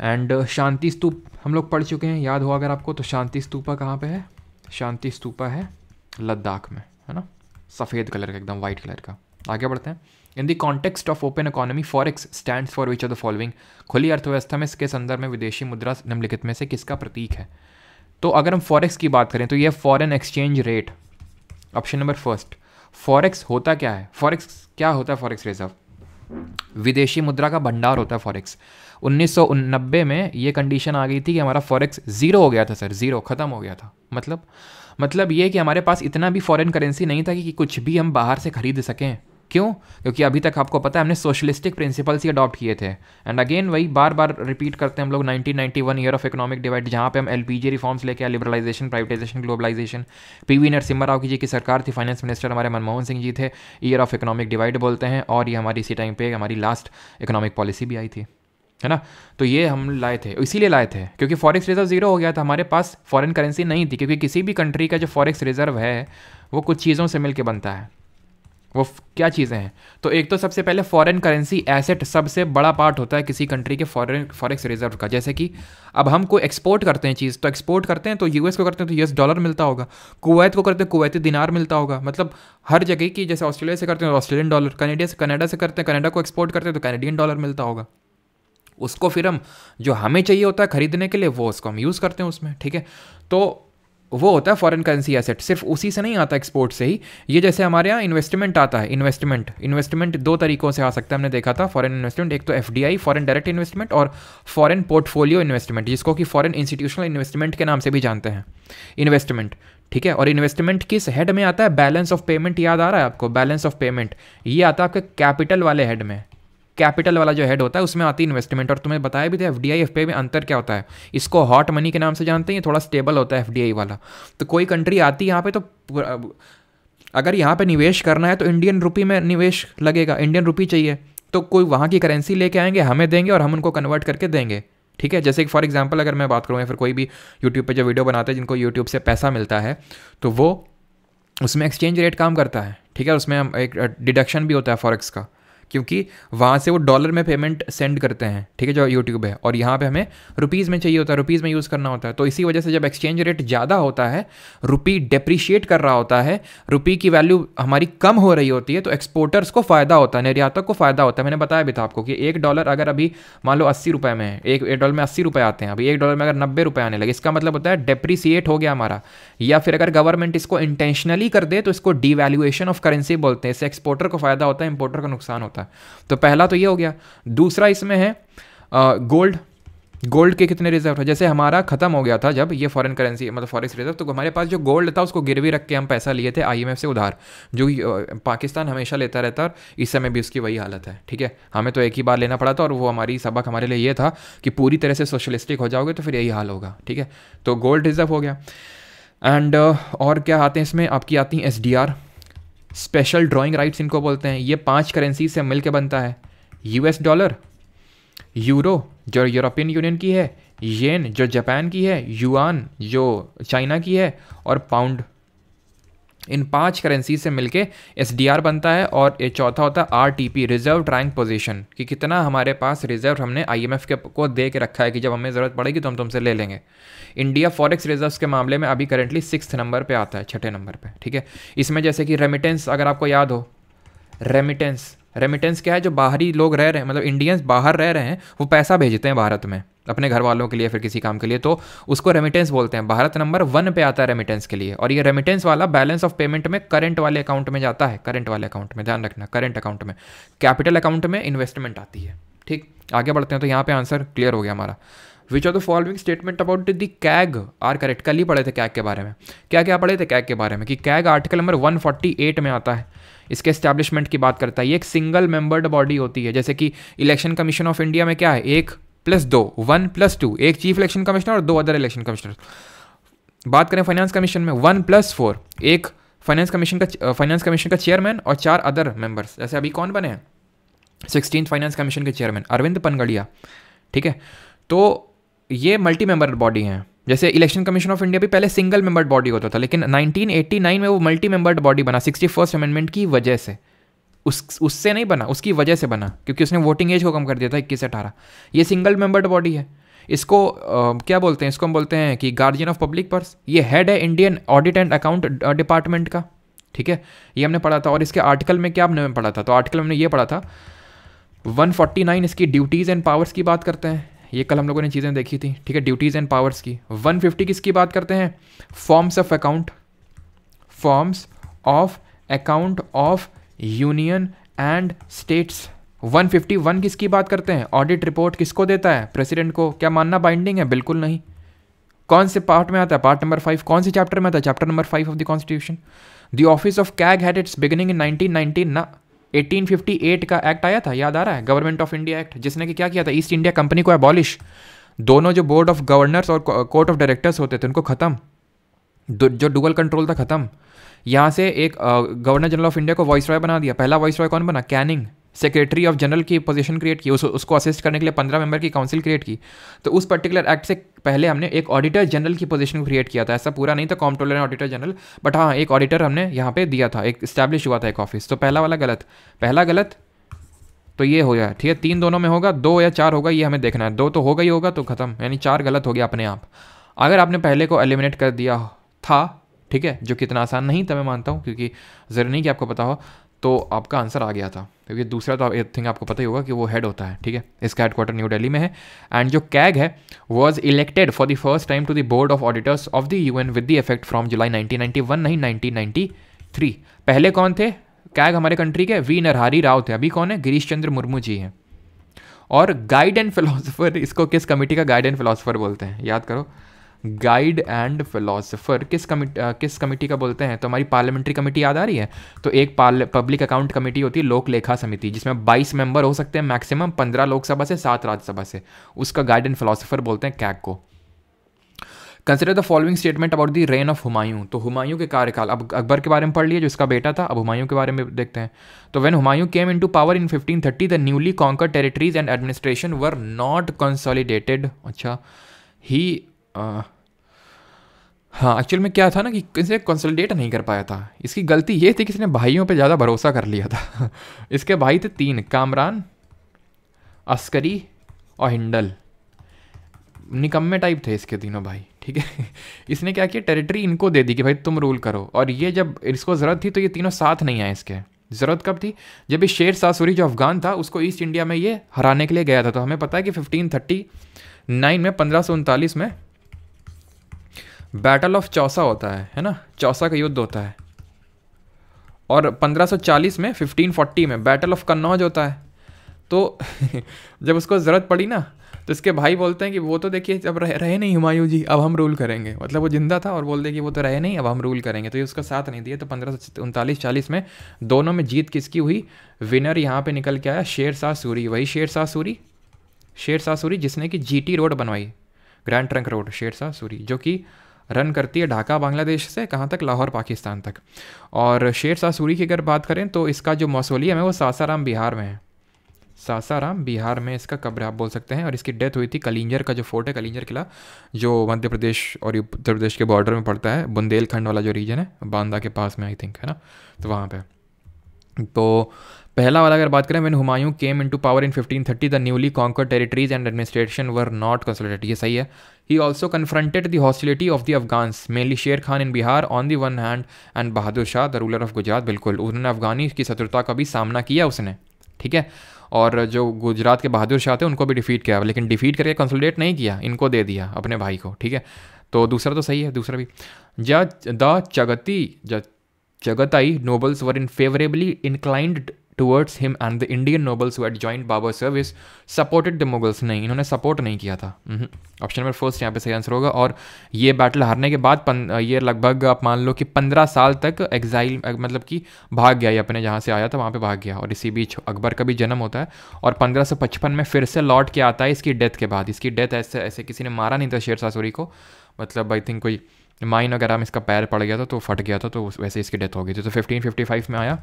एंड शांति स्तूप हम लोग पढ़ चुके हैं याद हो अगर आपको तो शांति स्तूपा कहाँ पे है शांति स्तूपा है लद्दाख में है ना सफ़ेद कलर का एकदम वाइट कलर का आगे बढ़ते हैं in the context of open economy forex stand for which are the following खुली अर्थव्यवस्था में इसके संदर्भ में विदेशी मुद्रा निम्नलिखित में से किसका प्रतीक है तो अगर हम फॉरेक्स की बात करें तो यह foreign exchange rate option number first forex होता क्या है फॉरेक्स क्या होता है फॉरेक्स रिजर्व विदेशी मुद्रा का भंडार होता है फॉरेक्स उन्नीस में ये कंडीशन आ गई थी कि हमारा फॉरेक्स ज़ीरो हो गया था सर ज़ीरो ख़त्म हो गया था मतलब मतलब ये कि हमारे पास इतना भी फॉरेन करेंसी नहीं था कि कुछ भी हम बाहर से खरीद सकें क्यों क्योंकि अभी तक आपको पता है हमने सोशलिस्टिक प्रिंसिपल्स ही अडॉप्ट किए थे एंड अगेन वही बार बार रिपीट करते हैं हम लोग 1991 ईयर ऑफ इकोनॉमिक डिवाइड जहाँ पे हम एल रिफॉर्म्स लेके आए liberalisation privatisation globalisation P V Narasimha Rao की जी की सरकार थी फाइनेंस मिनिस्टर हमारे मनमोहन सिंह जी थे ईयर ऑफ इकोनॉमिक डिवाइड बोलते हैं और ये हमारी इसी टाइम पर हमारी लास्ट इकोनॉमिक पॉलिसी भी आई थी है ना तो ये हम लाए थे इसीलिए लाए थे क्योंकि फॉरेक्स रिजर्व जीरो हो गया था हमारे पास फॉरेन करेंसी नहीं थी क्योंकि किसी भी कंट्री का जो फॉरेक्स रिजर्व है वो कुछ चीज़ों से मिलकर बनता है वो क्या चीज़ें हैं तो एक तो सबसे पहले फॉरेन करेंसी एसेट सबसे बड़ा पार्ट होता है किसी कंट्री के फॉरेन फॉरेक्स रिजर्व का जैसे कि अब हम कोई एक्सपोर्ट करते हैं चीज़ तो एक्सपोर्ट करते हैं तो यूएस को करते हैं तो यूएस डॉलर मिलता होगा कुवैत को करते हैं कुवैती दिनार मिलता होगा मतलब हर जगह की जैसे ऑस्ट्रेलिया से करते हैं तो ऑस्ट्रेलियन डॉलर कनेडिया से कनाडा से करते हैं कनाडा को एक्सपोर्ट करते हैं तो कैनेडियन डॉलर मिलता होगा उसको फिर हम जो हमें चाहिए होता है खरीदने के लिए वो उसको हम यूज़ करते हैं उसमें ठीक है तो वो होता है फॉरेन करेंसी एसेट सिर्फ उसी से नहीं आता एक्सपोर्ट से ही ये जैसे हमारे यहाँ इन्वेस्टमेंट आता है इन्वेस्टमेंट इन्वेस्टमेंट दो तरीकों से आ सकता है हमने देखा था फॉरेन इन्वेस्टमेंट एक तो F D I foreign direct investment और फॉरेन पोर्टफोलियो इन्वेस्टमेंट जिसको कि फ़ॉरन इंस्टीट्यूशनल इन्वेस्टमेंट के नाम से भी जानते हैं इन्वेस्टमेंट ठीक है और इन्वेस्टमेंट किस हेड में आता है बैलेंस ऑफ पेमेंट याद आ रहा है आपको बैलेंस ऑफ पेमेंट ये आता है आपके कैपिटल वाले हेड में कैपिटल वाला जो हेड होता है उसमें आती है इन्वेस्टमेंट और तुम्हें बताया भी था एफ डी आई एफ में अंतर क्या होता है इसको हॉट मनी के नाम से जानते हैं थोड़ा स्टेबल होता है एफ डी आई वाला तो कोई कंट्री आती है यहाँ पर तो अगर यहाँ पर निवेश करना है तो इंडियन रुपी में निवेश लगेगा इंडियन रुपी चाहिए तो कोई वहाँ की करेंसी लेके आएंगे हमें देंगे और हम उनको कन्वर्ट करके देंगे ठीक है जैसे कि फॉर एग्जाम्पल अगर मैं बात करूँ या फिर कोई भी यूट्यूब पर जो वीडियो बनाते हैं जिनको यूट्यूब से पैसा मिलता है तो वो उसमें एक्सचेंज रेट काम करता है ठीक है उसमें हम एक डिडक्शन uh, भी होता है फॉरेक्स का क्योंकि वहाँ से वो डॉलर में पेमेंट सेंड करते हैं ठीक है जो यूट्यूब है और यहाँ पे हमें रुपीज़ में चाहिए होता है रुपीज़ में यूज़ करना होता है तो इसी वजह से जब एक्सचेंज रेट ज़्यादा होता है रुपी डेप्रिशिएट कर रहा होता है रुपी की वैल्यू हमारी कम हो रही होती है तो एक्सपोर्टर्स को फ़ायदा होता है निर्यातक को फ़ायदा होता है मैंने बताया भी था आपको कि एक डॉलर अगर अभी मान लो अस्सी रुपये में है एक, एक डॉलर में अस्सी रुपये आते हैं अभी एक डॉलर में अगर नब्बे रुपये आने लगे इसका मतलब होता है डेप्रिसिएट हो गया हमारा या फिर अगर गवर्नमेंट इसको इंटेंशनली कर दे तो इसको डिवैल्यूएशन ऑफ करेंसी बोलते हैं इससे एक्सपोर्टर को फ़ायदा होता है इंपोर्टर का नुकसान होता है सकता है तो पहला तो ये हो गया दूसरा इसमें है गोल्ड गोल्ड के कितने रिजर्व है जैसे हमारा खत्म हो गया था जब ये फॉरेन करेंसी मतलब फॉरेक्स रिजर्व तो हमारे पास जो गोल्ड था उसको गिरवी रख के हम पैसा लिए थे आईएमएफ से उधार जो पाकिस्तान हमेशा लेता रहता और इस समय भी उसकी वही हालत है ठीक है हमें तो एक ही बार लेना पड़ा था और वो हमारी सबक हमारे लिए ये था कि पूरी तरह से सोशलिस्टिक हो जाओगे तो फिर यही हाल होगा ठीक है तो गोल्ड रिजर्व हो गया एंड uh, और क्या आते हैं इसमें आपकी आती हैं एस स्पेशल ड्राइंग राइट्स इनको बोलते हैं ये पांच करेंसी से मिलकर बनता है यूएस डॉलर यूरो जो यूरोपियन यूनियन की है येन जो जापान की है युआन जो चाइना की है और पाउंड इन पांच करेंसी से मिलके एस बनता है और ये चौथा होता है R T P reserve tranche position कि कितना हमारे पास रिजर्व हमने आई एम एफ के को दे के रखा है कि जब हमें ज़रूरत पड़ेगी तो हम तुमसे ले लेंगे इंडिया फॉरेक्स रिजर्व के मामले में अभी करेंटली सिक्स नंबर पर आता है छठे नंबर पर ठीक है इसमें जैसे कि रेमिटेंस अगर आपको याद हो रेमिटेंस रेमिटेंस क्या है जो बाहरी लोग रह रहे हैं मतलब इंडियंस बाहर रह रहे हैं वो पैसा भेजते हैं भारत में अपने घर वालों के लिए फिर किसी काम के लिए तो उसको रेमिटेंस बोलते हैं भारत नंबर वन पे आता है रेमिटेंस के लिए और ये रेमिटेंस वाला बैलेंस ऑफ पेमेंट में करंट वाले अकाउंट में जाता है करंट वाले अकाउंट में ध्यान रखना करंट अकाउंट में कैपिटल अकाउंट में इन्वेस्टमेंट आती है ठीक आगे बढ़ते हैं तो यहाँ पे आंसर क्लियर हो गया हमारा which are the following statement about the CAG are correct कल ही पढ़े थे कैग के बारे में क्या क्या पढ़े थे कैग के बारे में कि कैग आर्टिकल नंबर 148 में आता है इसके स्टैब्लिशमेंट की बात करता है ये एक सिंगल मेंबर्ड बॉडी होती है जैसे कि इलेक्शन कमीशन ऑफ इंडिया में क्या है एक प्लस दो वन प्लस टू एक चीफ इलेक्शन कमिश्नर और दो अदर इलेक्शन कमिश्नर बात करें फाइनेंस कमीशन में वन प्लस फोर एक फाइनेंस कमीशन का फाइनेंस कमीशन का चेयरमैन और चार अदर मेंबर्स जैसे अभी कौन बने हैं सिक्सटीन फाइनेंस कमीशन के चेयरमैन अरविंद पनगड़िया ठीक है तो ये मल्टी मेंबर बॉडी हैं जैसे इलेक्शन कमीशन ऑफ इंडिया भी पहले सिंगल मेंबर्ड बॉडी होता था लेकिन 1989 में वो मल्टी मेंबर्ड बॉडी बना सिक्सटी फर्स्ट अमेंडमेंट की वजह से उस उससे नहीं बना उसकी वजह से बना क्योंकि उसने वोटिंग एज को कम कर दिया था इक्कीस से अठारह ये सिंगल मेंबर्ड बॉडी है इसको आ, क्या बोलते हैं इसको हम बोलते हैं कि गार्जियन ऑफ पब्लिक पर्स ये हेड है Indian audit and account department का ठीक है ये हमने पढ़ा था और इसके आर्टिकल में क्या हमने पढ़ा था तो आर्टिकल हमने ये पढ़ा था 149 इसकी ड्यूटीज़ एंड पावर्स की बात करते हैं ये कल हम लोगों ने चीज़ें देखी थी ठीक है ड्यूटीज़ एंड पावर्स की 150 किसकी बात करते हैं forms of account forms of account of union and states 151 किसकी बात करते हैं ऑडिट रिपोर्ट किसको देता है प्रेसिडेंट को क्या मानना बाइंडिंग है बिल्कुल नहीं कौन से पार्ट में आता है पार्ट नंबर फाइव कौन से चैप्टर में आता है chapter number five of the constitution the office of CAG had its beginning in 1919 ना 1858 का एक्ट आया था याद आ रहा है गवर्नमेंट ऑफ इंडिया एक्ट जिसने कि क्या किया था ईस्ट इंडिया कंपनी को एबॉलिश दोनों जो बोर्ड ऑफ गवर्नर्स और कोर्ट ऑफ डायरेक्टर्स होते थे उनको खत्म जो डुअल कंट्रोल था खत्म यहाँ से एक गवर्नर जनरल ऑफ इंडिया को वॉइस रॉय बना दिया पहला वॉइस रॉय कौन बना कैनिंग सेक्रेटरी ऑफ जनरल की पोजीशन क्रिएट की उस, उसको असिस्ट करने के लिए पंद्रह मेंबर की काउंसिल क्रिएट की तो उस पर्टिकुलर एक्ट से पहले हमने एक ऑडिटर जनरल की पोजीशन क्रिएट किया था ऐसा पूरा नहीं था comptroller and auditor general but हाँ एक ऑडिटर हमने यहाँ पे दिया था एक स्टैब्लिश हुआ था एक ऑफिस तो पहला वाला गलत पहला गलत तो ये हो गया ठीक है तीन दोनों में होगा दो या चार होगा ये हमें देखना है दो तो होगा ही होगा तो खत्म यानी चार गलत हो गया अपने आप अगर आपने पहले को एलिमिनेट कर दिया था ठीक है जो कितना आसान नहीं था मैं मानता हूँ क्योंकि ज़रूरी नहीं कि आपको पता हो तो आपका आंसर आ गया था क्योंकि दूसरा तो आई थिंक आपको पता ही होगा कि वो हेड होता है ठीक है इसका हेडक्वार्टर न्यू दिल्ली में है एंड जो कैग है was elected for the first time to the board of auditors of the you N with the effect from जुलाई 1991 नहीं 1993 पहले कौन थे कैग हमारे कंट्री के वी नरहारी राव थे अभी कौन है गिरीश चंद्र मुर्मू जी हैं और गाइड एंड फिलोसफर इसको किस कमेटी का गाइड एंड फिलोसफर बोलते हैं याद करो गाइड एंड फिलोसफर किस कमिटी किस कमेटी का बोलते हैं तो हमारी पार्लियामेंट्री कमेटी याद आ रही है तो एक पब्लिक अकाउंट कमेटी होती है लोक लेखा समिति जिसमें 22 मेंबर हो सकते हैं मैक्सिमम पंद्रह लोकसभा से सात राज्यसभा से उसका गाइड एंड फिलोसफर बोलते हैं कैक को consider the following statement about the reign of Humayun तो हुमायूं के कार्यकाल अब अकबर के बारे में पढ़ लिया जो इसका बेटा था अब हुमायूं के बारे में देखते हैं तो when Humayun came into power in thirty the newly conquer territories and administration were not consolidated अच्छा ही हाँ एक्चुअल में क्या था ना कि ने कंसल्टेट नहीं कर पाया था इसकी गलती ये थी कि इसने भाइयों पे ज़्यादा भरोसा कर लिया था इसके भाई थे तीन कामरान अस्करी और हिंडल निकम्मे टाइप थे इसके तीनों भाई ठीक है इसने क्या किया टेरिटरी इनको दे दी कि भाई तुम रूल करो और ये जब इसको ज़रूरत थी तो ये तीनों साथ नहीं आए इसके ज़रूरत कब थी जब ये शेर सासुरी जो अफ़गान था उसको ईस्ट इंडिया में ये हराने के लिए गया था तो हमें पता है कि फिफ्टीन थर्टी नाइन में पंद्रह सौ उनतालीस में बैटल ऑफ चौसा होता है है ना चौसा का युद्ध होता है और 1540 में 1540 में बैटल ऑफ कन्नौज होता है तो जब उसको ज़रूरत पड़ी ना तो इसके भाई बोलते हैं कि वो तो देखिए जब रह, रहे नहीं हुमायूं जी अब हम रूल करेंगे मतलब वो जिंदा था और बोल दे कि वो तो रहे नहीं अब हम रूल करेंगे तो ये उसका साथ नहीं दिया तो पंद्रह सौ उनतालीस चालीस में दोनों में जीत किसकी हुई विनर यहाँ पे निकल के आया शेर शाह सूरी वही शेर शाह सूरी शेर शाह सूरी जिसने कि जी रोड बनवाई grand trunk road Sher Shah Suri जो कि रन करती है ढाका बांग्लादेश से कहाँ तक लाहौर पाकिस्तान तक और शेर शाह सूरी की अगर बात करें तो इसका जो मौसोलियम है वो सासाराम बिहार में है सासाराम बिहार में इसका कब्र आप बोल सकते हैं और इसकी डेथ हुई थी कलिंजर का जो फोर्ट है कलिंजर किला जो मध्य प्रदेश और उत्तर प्रदेश के बॉर्डर में पड़ता है बुंदेलखंड वाला जो रीजन है बांदा के पास में आई थिंक है ना तो वहाँ पर तो पहला वाला अगर बात करें मैंने Humayun came into power in fifteen thirty the newly conquer territories and administration were not consulted ये सही है he also confronted the hostility of the Afghans mainly Sher Khan in Bihar on the one hand and Bahadur Shah the ruler of Gujarat बिल्कुल उन्होंने अफगानी की शत्रुता का भी सामना किया उसने ठीक है और जो गुजरात के बहादुर शाह थे उनको भी डिफीट किया लेकिन डिफीट करके कंसल्टेट नहीं किया इनको दे दिया अपने भाई को ठीक है तो दूसरा तो सही है दूसरा भी ज the Chagatai Chagatai nobles were unfavourably inclined towards him and the Indian nobles who had joined Babur service supported the Mughals नहीं इन्होंने सपोर्ट नहीं किया था ऑप्शन नंबर फर्स्ट यहाँ पे सही आंसर होगा और ये बैटल हारने के बाद पन, ये लगभग आप मान लो कि पंद्रह साल तक एग्जाइल मतलब कि भाग गया ये अपने जहाँ से आया था वहाँ पर भाग गया और इसी बीच अकबर का भी जन्म होता है और पंद्रह में फिर से लौट के आता है इसकी डेथ के बाद इसकी डेथ ऐसे ऐसे किसी ने मारा नहीं था शेर सासुरी को मतलब आई थिंक कोई माइन अगर हम इसका पैर पड़ गया था तो फट गया था तो वैसे इसकी डेथ हो गई थी तो 1555 में आया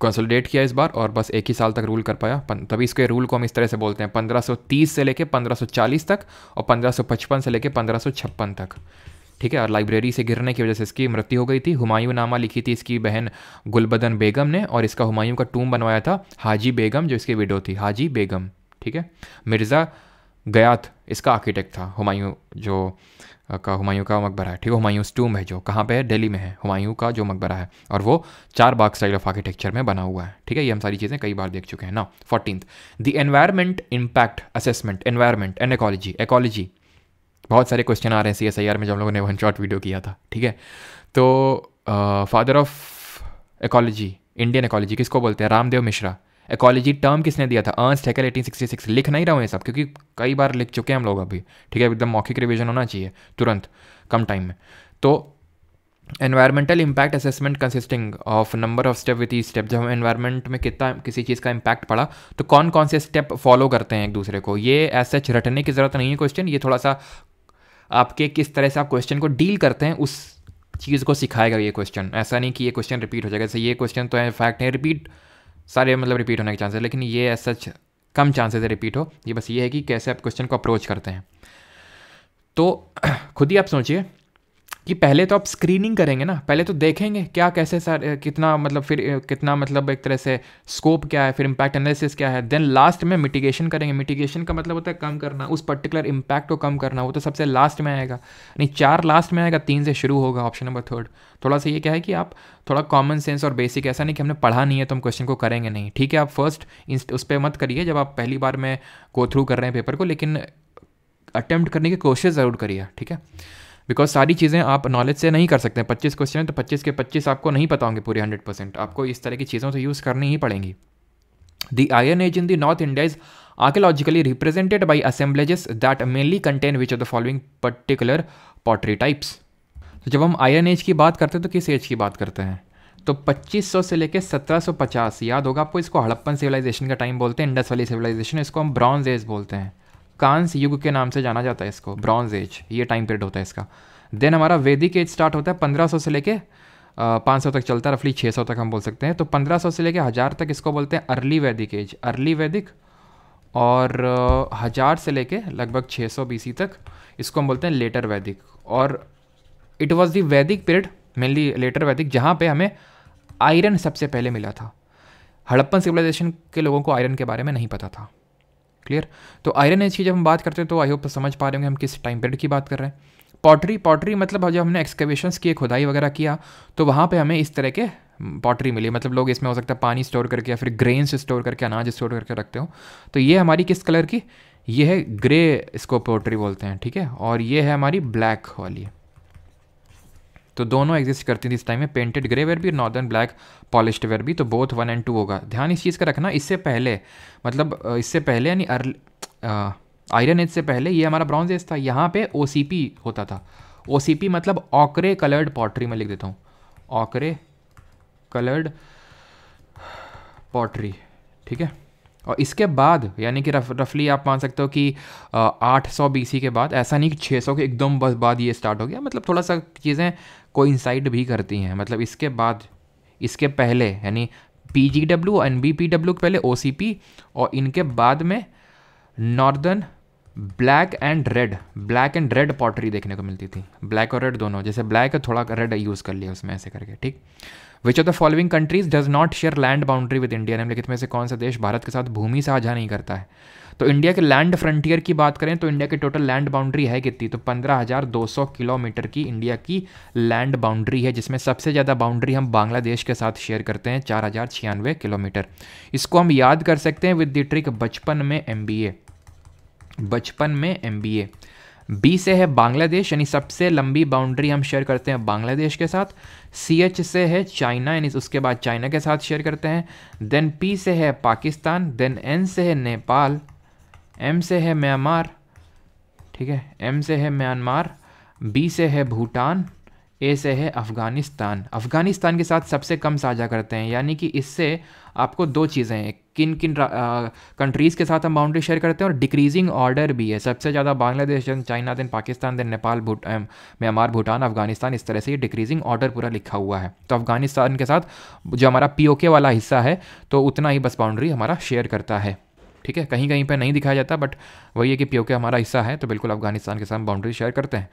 कंसोलिडेट किया इस बार और बस एक ही साल तक रूल कर पाया तभी इसके रूल को हम इस तरह से बोलते हैं 1530 से लेके 1540 तक और 1555 से लेके 1556 तक ठीक है और लाइब्रेरी से गिरने की वजह से इसकी मृत्यु हो गई थी हुमायूं नामा लिखी थी इसकी बहन गुलबदन बेगम ने और इसका हुमायूं का टूम बनवाया था हाजी बेगम जो इसकी विडो थी हाजी बेगम ठीक है मिर्ज़ा गयात इसका आर्किटेक्ट था हुमायूं जो का हुमायूं का मकबरा है ठीक है हुमायूं टूम है जो कहाँ पे है दिल्ली में है हुमायूं का जो मकबरा है और वो चार बाग स्टाइल ऑफ आर्किटेक्चर में बना हुआ है ठीक है ये हम सारी चीज़ें कई बार देख चुके हैं ना fourteen the environment impact assessment environment and ecology ecology बहुत सारे क्वेश्चन आ रहे हैं सी एस आई आर में जब लोगों ने वन शॉट वीडियो किया था ठीक है तो father of ecology Indian ecology किसको बोलते हैं रामदेव मिश्रा एकोलॉजी टर्म किसने दिया था अर्नस्ट हैकल 1866 लिख नहीं रहा हूँ ये सब क्योंकि कई बार लिख चुके हैं हम लोग अभी ठीक है एकदम मौखिक रिविजन होना चाहिए तुरंत कम टाइम में तो environmental impact assessment consisting of number of step with E step जब हम एनवायरमेंट में कितना किसी चीज़ का इम्पैक्ट पड़ा तो कौन कौन से स्टेप फॉलो करते हैं एक दूसरे को ये एज सच रटने की ज़रूरत नहीं है क्वेश्चन ये थोड़ा सा आपके किस तरह से आप क्वेश्चन को डील करते हैं उस चीज़ को सिखाएगा ये क्वेश्चन ऐसा नहीं कि ये क्वेश्चन रिपीट हो जाएगा जैसे ये क्वेश्चन तो है फैक्ट है रिपीट सारे मतलब रिपीट होने के चांसेस लेकिन ये सच कम चांसेस है रिपीट हो ये बस ये है कि कैसे आप क्वेश्चन को अप्रोच करते हैं तो खुद ही आप सोचिए कि पहले तो आप स्क्रीनिंग करेंगे ना पहले तो देखेंगे क्या कैसे सर कितना मतलब फिर कितना मतलब एक तरह से स्कोप क्या है फिर इम्पैक्ट एनालिसिस क्या है देन लास्ट में मिटिगेशन करेंगे मिटिगेशन का मतलब होता है कम करना उस पर्टिकुलर इम्पैक्ट को कम करना वो तो सबसे लास्ट में आएगा नहीं चार लास्ट में आएगा तीन से शुरू होगा ऑप्शन नंबर थर्ड थोड़ा सा ये क्या है कि आप थोड़ा कॉमन सेंस और बेसिक ऐसा नहीं कि हमने पढ़ा नहीं है तो हम क्वेश्चन को करेंगे नहीं ठीक है आप फर्स्ट उस पर मत करिए जब आप पहली बार में गो थ्रू कर रहे हैं पेपर को लेकिन अटैम्प्ट करने की कोशिश ज़रूर करिए ठीक है बिकॉज सारी चीज़ें आप नॉलेज से नहीं कर सकते हैं पच्चीस क्वेश्चन तो पच्चीस के पच्चीस आपको नहीं पता होंगे पूरे हंड्रेड परसेंट आपको इस तरह की चीज़ों से यूज़ करनी ही पड़ेंगी the iron age in the north India is archaeologically represented by assemblages that mainly contain which are the following particular pottery types तो जब हम आयरन एज की बात करते हैं तो किस एज की बात करते हैं तो 2500 से लेकर 1750 याद होगा आपको इसको हड़प्पन सिविलाइजेशन का टाइम बोलते हैं इंडस वाली सिविलाइजेशन इसको हम ब्रॉन्ज एज बोलते हैं कांस युग के नाम से जाना जाता है इसको ब्रॉन्ज एज ये टाइम पीरियड होता है इसका देन हमारा वैदिक एज स्टार्ट होता है 1500 से लेके पाँच सौ तक चलता है रफली 600 तक हम बोल सकते हैं तो 1500 से लेके हज़ार तक इसको बोलते हैं अर्ली वैदिक एज अर्ली वैदिक और हज़ार से लेके लगभग 600 सौ तक इसको हम बोलते हैं लेटर वैदिक और इट वॉज़ दी वैदिक पीरियड मेनली लेटर वैदिक जहाँ पे हमें आयरन सबसे पहले मिला था हड़प्पन सिविलाइजेशन के लोगों को आयरन के बारे में नहीं पता था क्लियर तो आयरन एज की जब हम बात करते हैं तो आई होप तो समझ पा रहे होंगे हम किस टाइम पीरियड की बात कर रहे हैं पॉटरी पॉटरी मतलब जब हमने एक्सकवेशंस किए खुदाई वगैरह किया तो वहाँ पर हमें इस तरह के पॉटरी हम्म, मिली मतलब लोग इसमें हो सकता है पानी स्टोर करके या फिर ग्रेन्स स्टोर करके अनाज स्टोर करके रखते हो तो ये हमारी किस कलर की ये है ग्रे इसको पोट्री बोलते हैं ठीक है और ये है हमारी ब्लैक वाली तो दोनों एग्जिस्ट करती थी इस टाइम में पेंटेड ग्रे वेयर भी और नॉर्दर्न ब्लैक पॉलिश्ड वेयर भी तो बोथ वन एंड टू होगा ध्यान इस चीज़ का रखना इससे पहले मतलब इससे पहले यानी अर्ल आयरन एज से पहले ये हमारा ब्राउन्ज एज था यहाँ पे ओ होता था ओ मतलब ऑकरे कलर्ड पॉटरी में लिख देता हूँ ऑकरे कलर्ड पॉटरी ठीक है और इसके बाद यानी कि रफ रफली आप मान सकते हो कि आठ सौ बीसी के बाद ऐसा नहीं कि छः सौ के एकदम बस बाद ये स्टार्ट हो गया मतलब थोड़ा सा चीज़ें को भी करती हैं मतलब इसके बाद इसके पहले यानी P G W N B P W के पहले ओ सी पी और इनके बाद में northern black and red black and red pottery देखने को मिलती थी ब्लैक और रेड दोनों जैसे ब्लैक थोड़ा रेड यूज़ कर लिया उसमें ऐसे करके ठीक which of the following countries does not share land boundary with India निम्नलिखित में से कौन सा देश भारत के साथ भूमि साझा नहीं करता है तो इंडिया के लैंड फ्रंटियर की बात करें तो इंडिया के टोटल लैंड बाउंड्री है कितनी तो 15,200 किलोमीटर की इंडिया की लैंड बाउंड्री है जिसमें सबसे ज़्यादा बाउंड्री हम बांग्लादेश के साथ शेयर करते हैं चार किलोमीटर इसको हम याद कर सकते हैं विद द ट्रिक बचपन में एम बचपन में एम बी से है बांग्लादेश यानी सबसे लंबी बाउंड्री हम शेयर करते हैं बांग्लादेश के साथ सी एच से है चाइना यानी उसके बाद चाइना के साथ शेयर करते हैं देन पी से है पाकिस्तान देन एन से है नेपाल एम से है म्यांमार ठीक है एम से है म्यांमार बी से है भूटान ए से है अफ़गानिस्तान अफ़गानिस्तान के साथ सबसे कम साझा करते हैं यानी कि इससे आपको दो चीज़ें हैं किन किन कंट्रीज़ के साथ हम बाउंड्री शेयर करते हैं और डिक्रीजिंग ऑर्डर भी है सबसे ज़्यादा Bangladesh then China then Pakistan then Nepal भूट म्यांमार भूटान अफगानिस्तान इस तरह से ये डिक्रीजिंग ऑर्डर पूरा लिखा हुआ है तो अफगानिस्तान के साथ जो हमारा पी वाला हिस्सा है तो उतना ही बस बाउंड्री हमारा शेयर करता है ठीक है कहीं कहीं पर नहीं दिखाया जाता बट वही है कि पी हमारा हिस्सा है तो बिल्कुल अफगानिस्तान के साथ बाउंड्री शेयर करते हैं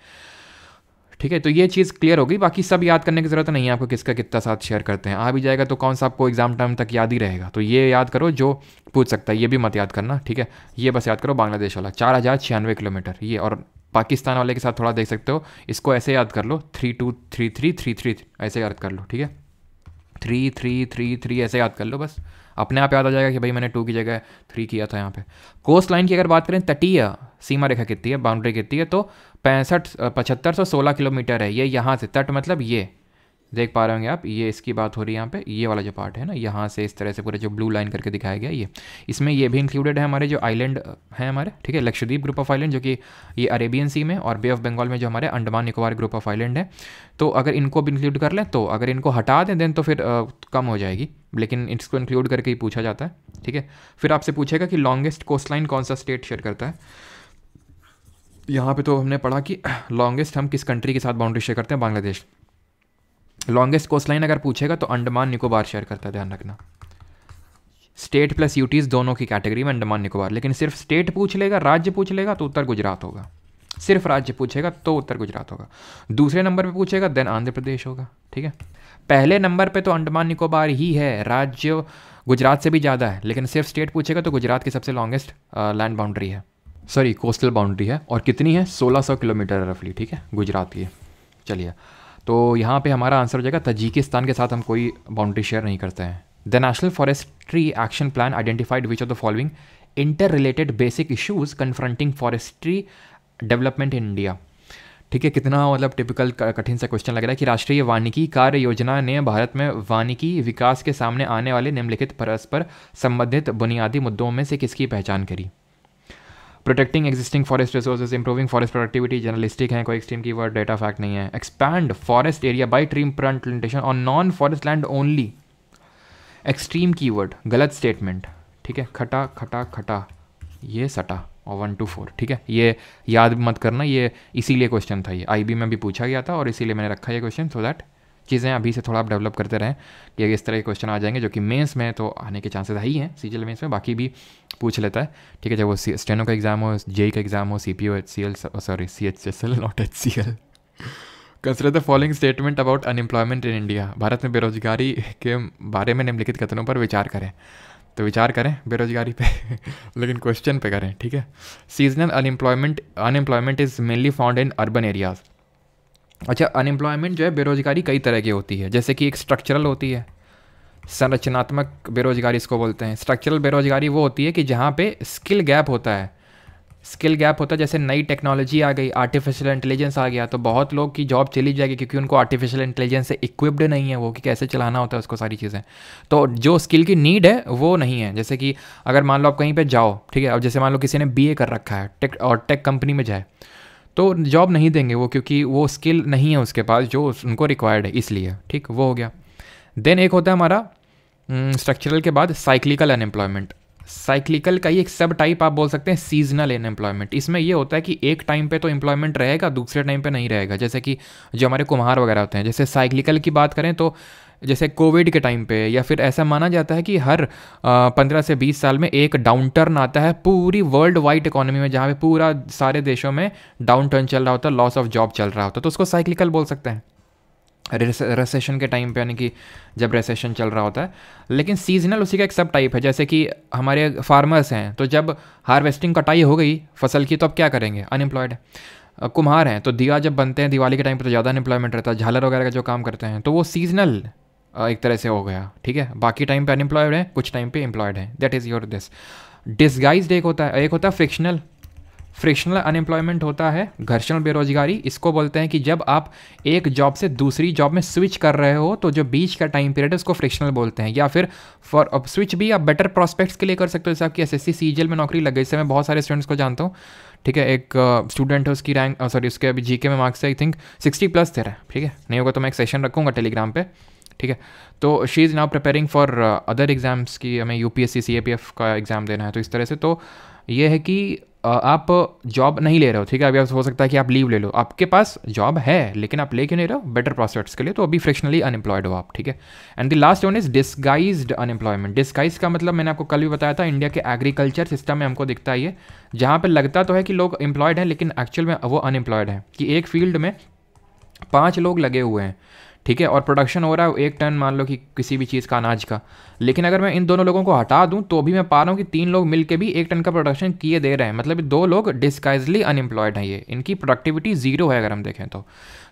ठीक है तो ये चीज़ क्लियर होगी बाकी सब याद करने की ज़रूरत नहीं है आपको किसका कितना साथ शेयर करते हैं आ भी जाएगा तो कौन सा आपको एग्जाम टाइम तक याद ही रहेगा तो ये याद करो जो पूछ सकता है ये भी मत याद करना ठीक है ये बस याद करो बांग्लादेश वाला चार हज़ार छियानवे किलोमीटर ये और पाकिस्तान वाले के साथ थोड़ा देख सकते हो इसको ऐसे याद कर लो three two three three three three ऐसे याद कर लो ठीक है थ्री थ्री थ्री थ्री ऐसे याद कर लो बस अपने आप याद आ जाएगा कि भाई मैंने टू की जगह थ्री किया था यहाँ पे कोस्ट लाइन की अगर बात करें तटीय सीमा रेखा कितनी है बाउंड्री कितनी है तो पैंसठ पचहत्तर सौ सोलह किलोमीटर है ये यहाँ से तट मतलब ये देख पा रहे होंगे आप ये इसकी बात हो रही है यहाँ पे ये वाला जो पार्ट है ना यहाँ से इस तरह से पूरा जो ब्लू लाइन करके दिखाया गया ये इसमें ये भी इंक्लूडेड है हमारे जो आइलैंड हैं हमारे ठीक है लक्षद्वीप ग्रुप ऑफ आइलैंड जो कि ये अरेबियन सी में और बे ऑफ बंगाल में जो हमारे Andaman Nicobar group of island है तो अगर इनको भी इंक्लूड कर लें तो अगर इनको हटा दें दें तो फिर कम हो जाएगी लेकिन इसको इंक्लूड करके ही पूछा जाता है ठीक है फिर आपसे पूछेगा कि लॉन्गेस्ट कोस्ट लाइन कौन सा स्टेट शेयर करता है यहाँ पे तो हमने पढ़ा कि लॉन्गेस्ट हम किस कंट्री के साथ बाउंड्री शेयर करते हैं बांग्लादेश लॉन्गेस्ट कोस्ट लाइन अगर पूछेगा तो अंडमान निकोबार शेयर करता है ध्यान रखना स्टेट प्लस यूटीज दोनों की कैटेगरी में अंडमान निकोबार लेकिन सिर्फ स्टेट पूछ लेगा राज्य पूछ लेगा तो उत्तर गुजरात होगा सिर्फ राज्य पूछेगा तो उत्तर गुजरात होगा दूसरे नंबर पे पूछेगा देन आंध्र प्रदेश होगा ठीक है पहले नंबर पे तो अंडमान निकोबार ही है राज्य गुजरात से भी ज़्यादा है लेकिन सिर्फ स्टेट पूछेगा तो गुजरात की सबसे लॉन्गेस्ट लैंड बाउंड्री है सॉरी कोस्टल बाउंड्री है और कितनी है सोलह किलोमीटर रफली ठीक है गुजरात की चलिए तो यहाँ पे हमारा आंसर हो जाएगा तजिकिस्तान के साथ हम कोई बाउंड्री शेयर नहीं करते हैं the national forestry action plan identified which of the following inter related basic issues confronting forestry development in India ठीक है कितना मतलब टिपिकल कठिन सा क्वेश्चन लग रहा है कि राष्ट्रीय वानिकी कार्य योजना ने भारत में वानिकी विकास के सामने आने वाले निम्नलिखित परस्पर संबंधित बुनियादी मुद्दों में से किसकी पहचान करी protecting existing forest resources improving forest productivity journalistic है कोई एक्सट्रीम की वर्ड डेटा फैक्ट नहीं है expand forest area by tree plantation और non forest land only extreme की वर्ड गलत स्टेटमेंट ठीक है खटा खटा खटा ये सटा और वन टू फोर ठीक है ये याद मत करना ये इसीलिए क्वेश्चन था ये आई में भी पूछा गया था और इसीलिए मैंने रखा ये क्वेश्चन सो दैट चीज़ें अभी से थोड़ा आप डेवलप करते रहें कि अगर इस तरह के क्वेश्चन आ जाएंगे जो कि मेंस में तो आने के चांसेस ही हैं सी मेंस में बाकी भी पूछ लेता है ठीक है जब वो स्टेनो का एग्ज़ाम हो जेई का एग्ज़ाम हो C P O H C L sorry C H S L not H C L consider the following statement about unemployment in India Bharat में बेरोजगारी के बारे में निम्नलिखित कथनों पर विचार करें तो विचार करें बेरोजगारी पे लेकिन क्वेश्चन पे करें ठीक है seasonal unemployment unemployment is mainly found in urban areas अच्छा अनएम्प्लॉयमेंट जो है बेरोजगारी कई तरह की होती है जैसे कि एक स्ट्रक्चरल होती है संरचनात्मक बेरोजगारी इसको बोलते हैं स्ट्रक्चरल बेरोजगारी वो होती है कि जहाँ पे स्किल गैप होता है स्किल गैप होता है जैसे नई टेक्नोलॉजी आ गई आर्टिफिशियल इंटेलिजेंस आ गया तो बहुत लोग की जॉब चली जाएगी क्योंकि उनको आर्टिफिशियल इंटेलिजेंस से इक्विप्ड नहीं है वो कि कैसे चलाना होता है उसको सारी चीज़ें तो जो स्किल की नीड है वो नहीं है जैसे कि अगर मान लो आप कहीं पर जाओ ठीक है अब जैसे मान लो किसी ने बी कर रखा है टेक और टेक कंपनी में जाए तो जॉब नहीं देंगे वो क्योंकि वो स्किल नहीं है उसके पास जो उनको रिक्वायर्ड है इसलिए ठीक वो हो गया देन एक होता है हमारा स्ट्रक्चरल के बाद साइक्लिकल अनएम्प्लॉयमेंट साइक्लिकल का ही एक सब टाइप आप बोल सकते हैं सीजनल अनएम्प्लॉयमेंट इसमें ये होता है कि एक टाइम पे तो एम्प्लॉयमेंट रहेगा दूसरे टाइम पे नहीं रहेगा जैसे कि जो हमारे कुम्हार वगैरह होते हैं जैसे साइक्लिकल की बात करें तो जैसे कोविड के टाइम पे या फिर ऐसा माना जाता है कि हर पंद्रह से बीस साल में एक डाउन टर्न आता है पूरी वर्ल्ड वाइड इकोनॉमी में जहाँ पे पूरा सारे देशों में डाउन टर्न चल रहा होता है लॉस ऑफ जॉब चल रहा होता है तो उसको साइक्लिकल बोल सकते हैं रेसेशन के टाइम पे यानी कि जब रेसेशन चल रहा होता है लेकिन सीजनल उसी का एक सब टाइप है जैसे कि हमारे फार्मर्स हैं तो जब हार्वेस्टिंग कटाई हो गई फसल की तो अब क्या करेंगे अनएम्प्लॉयड कुम्हार हैं तो दिया जब बनते हैं दिवाली के टाइम पर तो ज़्यादा अनएम्प्लॉयमेंट रहता है झालर वगैरह का जो काम करते हैं तो वो सीजनल एक तरह से हो गया ठीक है बाकी टाइम पे अनएम्प्लॉयड है कुछ टाइम पे एम्प्लॉयड है that is your this disguise एक होता है एक होता है फ्रिक्शनल फ्रिक्शनल अनएम्प्लॉयमेंट होता है घर्षण बेरोजगारी इसको बोलते हैं कि जब आप एक जॉब से दूसरी जॉब में स्विच कर रहे हो तो जो बीच का टाइम पीरियड है उसको फ्रिक्शनल बोलते हैं या फिर फॉर स्विच भी आप बेटर प्रॉस्पेक्ट्स के लिए कर सकते हो जैसे आपकी एस एस में नौकरी लग गई इससे मैं बहुत सारे स्टूडेंट्स को जानता हूँ ठीक है एक स्टूडेंट है उसकी रैंक सॉरी उसके अभी जीके में marks I think sixty plus थे रहा ठीक है नहीं होगा तो मैं एक सेशन रखूँगा टेलीग्राम पर ठीक है तो she is now preparing for other exams की हमें U P S C C A P F का एग्ज़ाम देना है तो इस तरह से तो ये है कि uh, आप जॉब नहीं ले रहे हो ठीक है अभी आप हो सकता है कि आप लीव ले लो आपके पास जॉब है लेकिन आप ले क्यों नहीं रहे हो बेटर प्रोस्पेक्ट्स के लिए तो अभी फ्रिक्शनली अनएम्प्लॉयड हो आप ठीक है and the last one is disguise unemployment disguise का मतलब मैंने आपको कल भी बताया था इंडिया के एग्रीकल्चर सिस्टम में हमको दिखता है ये जहाँ पर लगता तो है कि लोग एम्प्लॉयड हैं लेकिन एक्चुअल में वो अनएम्प्लॉयड हैं कि एक फील्ड में पाँच लोग लगे हुए हैं ठीक है और प्रोडक्शन हो रहा है एक टन मान लो कि किसी भी चीज़ का अनाज का लेकिन अगर मैं इन दोनों लोगों को हटा दूँ तो भी मैं पा रहा हूँ कि तीन लोग मिल भी एक टन का प्रोडक्शन किए दे रहे हैं मतलब दो लोग डिस्काइजली अनएम्प्लॉयड हैं ये इनकी प्रोडक्टिविटी जीरो है अगर हम देखें तो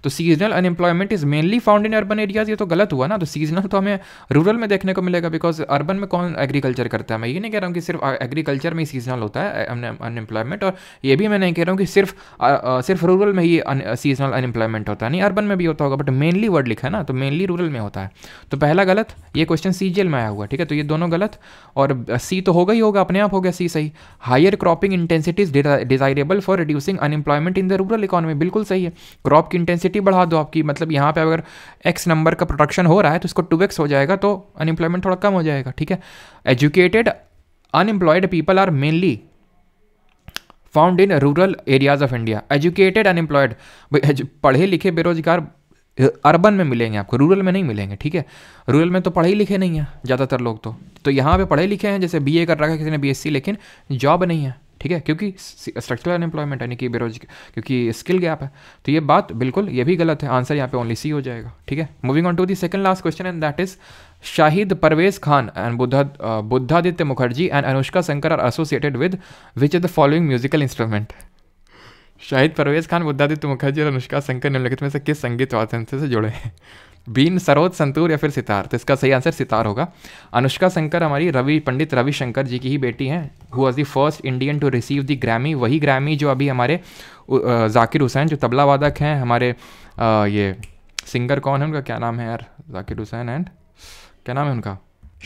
तो seasonal unemployment is mainly found in urban areas ये तो गलत हुआ ना तो सीजनल तो हमें रूरल में देखने को मिलेगा बिकॉज अर्बन में कौन एग्रीकल्चर करता है मैं ये नहीं कह रहा हूँ कि सिर्फ एग्रीकल्चर में ही सीजनल होता है अनएम्प्लॉयमेंट और ये भी मैं नहीं कह रहा हूँ कि सिर्फ सिर्फ रूरल में ही सीजनल अनएम्प्लॉयमेंट होता है नहीं अर्बन में भी होता होगा बट मेनली वर्ड लिखा है ना तो मेनली रूरल में होता है तो पहला गलत ये क्वेश्चन सी में आया हुआ ठीक है तो ये दोनों गलत और सी तो होगा ही होगा अपने आप हो गया सी सही higher cropping intensity is desirable for reducing unemployment in the rural economy बिल्कुल सही है क्रॉप की इंटेंसिटी कैपेसिटी बढ़ा दो आपकी मतलब यहाँ पे अगर एक्स नंबर का प्रोडक्शन हो रहा है तो इसको टू एक्स हो जाएगा तो अनएम्प्लॉयमेंट थोड़ा कम हो जाएगा ठीक है educated unemployed people are mainly found in rural areas of India educated unemployed पढ़े लिखे बेरोजगार अर्बन में मिलेंगे आपको रूरल में नहीं मिलेंगे ठीक है रूरल में तो पढ़े ही लिखे नहीं हैं ज़्यादातर लोग तो तो यहाँ पे पढ़े लिखे हैं जैसे बीए कर रखा है किसी ने बीएससी लेकिन जॉब नहीं है ठीक है क्योंकि स्ट्रक्चरल अनएम्प्लॉयमेंट यानी कि बेरोजगार क्योंकि स्किल गैप है तो ये बात बिल्कुल ये भी गलत है आंसर यहाँ पे ओनली सी हो जाएगा ठीक है moving on to the second last question and that is Shahid Parvez Khan and Buddha Buddhaditya Mukherjee and Anushka Shankar are associated with which is the following musical instrument Shahid Parvez Khan Buddhaditya Mukherjee और अनुष्का शंकर निम्नलिखित में से किस संगीत वाद्य से जुड़े हैं बीन सरोज संतूर या फिर सितार तो इसका सही आंसर सितार होगा अनुष्का शंकर हमारी रवि पंडित रवि शंकर जी की ही बेटी हैं who was the first Indian to receive the Grammy वही ग्रैमी जो अभी हमारे जाकिर हुसैन जो तबला वादक हैं हमारे आ, ये सिंगर कौन है उनका क्या नाम है यार जाकिर हुसैन एंड क्या नाम है उनका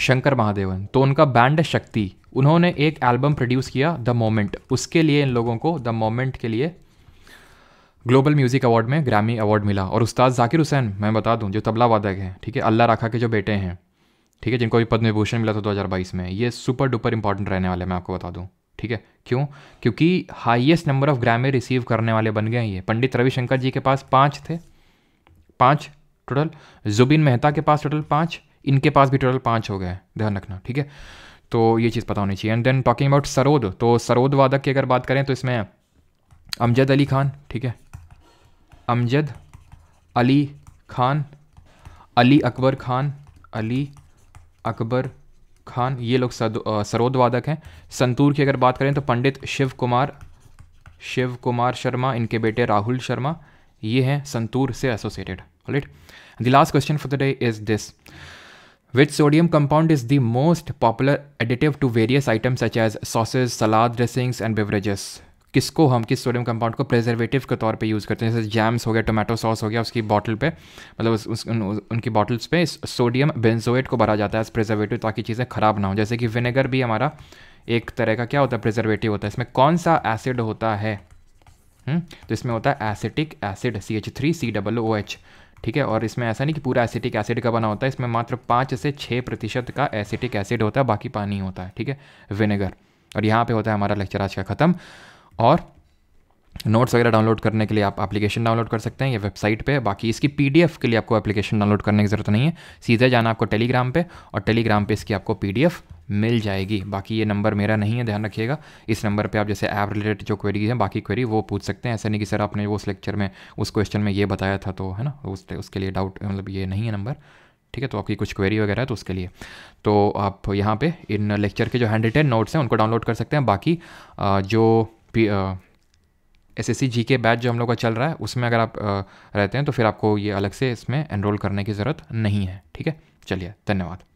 शंकर महादेवन तो उनका बैंड शक्ति उन्होंने एक एल्बम प्रोड्यूस किया द मोमेंट उसके लिए इन लोगों को द मोमेंट के लिए ग्लोबल म्यूज़िक अवार्ड में ग्रामी अवार्ड मिला और उस्ताद जाकिर हुसैन मैं बता दूं जो तबला वादक है ठीक है अल्लाह राखा के जो बेटे हैं ठीक है जिनको भी पद्म विभूषण मिला था 2022 में ये सुपर डुपर इंपॉर्टेंट रहने वाले मैं आपको बता दूँ ठीक है क्यों क्योंकि highest number of Grammy receive करने वाले बन गए ये पंडित रविशंकर जी के पास पाँच थे पाँच टोटल जुबिन मेहता के पास टोटल पाँच इनके पास भी टोटल पाँच हो गए ध्यान रखना ठीक है तो ये चीज़ पता होनी चाहिए and then talking about sarod तो सरोद वादक की अगर बात करें तो इसमें अमजद अली खान ठीक है अमजद अली खान अली अकबर खान अली अकबर खान ये लोग सरोद वादक हैं संतूर की अगर बात करें तो पंडित शिव कुमार शिव कुमार शर्मा इनके बेटे राहुल शर्मा ये हैं संतूर से associated right the last question for the day is this which sodium compound is the most popular additive to various items such as sausage salad dressings and beverages किसको हम किस सोडियम कंपाउंड को प्रिजर्वेटिव के तौर पे use करते हैं जैसे जैम्स हो गया टोमेटो सॉस हो गया उसकी बॉटल पे मतलब उस, उस, उन, उनकी बॉटल्स पे सोडियम बेंजोएट को भरा जाता है एज प्रिजर्वेटिव ताकि चीज़ें ख़राब ना हो जैसे कि विनेगर भी हमारा एक तरह का क्या होता है प्रिजर्वेटिव होता है इसमें कौन सा एसिड होता है हुँ? हम्म, तो इसमें होता है acetic acid C H three C double O H ठीक है और इसमें ऐसा नहीं कि पूरा एसिटिक एसिड का बना होता है इसमें मात्र पाँच से छः प्रतिशत का एसिटिक एसिड होता है बाकी पानी होता है ठीक है विनेगर और यहाँ पे होता है हमारा लेक्चर आज का ख़त्म और नोट्स वगैरह डाउनलोड करने के लिए आप एप्लीकेशन डाउनलोड कर सकते हैं ये वेबसाइट पे बाकी इसकी पीडीएफ के लिए आपको एप्लीकेशन डाउनलोड करने की ज़रूरत नहीं है सीधे जाना आपको टेलीग्राम पे और टेलीग्राम पे इसकी आपको पीडीएफ मिल जाएगी बाकी ये नंबर मेरा नहीं है ध्यान रखिएगा इस नंबर पे आप जैसे ऐप रिलेटेड जो क्वेरीज हैं बाकी क्वेरी वो पूछ सकते हैं ऐसा नहीं कि सर आपने उस लेक्चर में उस क्वेश्चन में ये बताया था तो है ना उस उसके लिए डाउट मतलब ये नहीं है नंबर ठीक है तो आपकी कुछ क्वेरी वगैरह है तो उसके लिए तो आप यहाँ पे इन लेक्चर के जो हैंड रिटेन नोट्स हैं उनको डाउनलोड कर सकते हैं बाकी जो एस एस सी के बैच जो हम लोग का चल रहा है उसमें अगर आप रहते हैं तो फिर आपको ये अलग से इसमें एनरोल करने की ज़रूरत नहीं है ठीक है चलिए धन्यवाद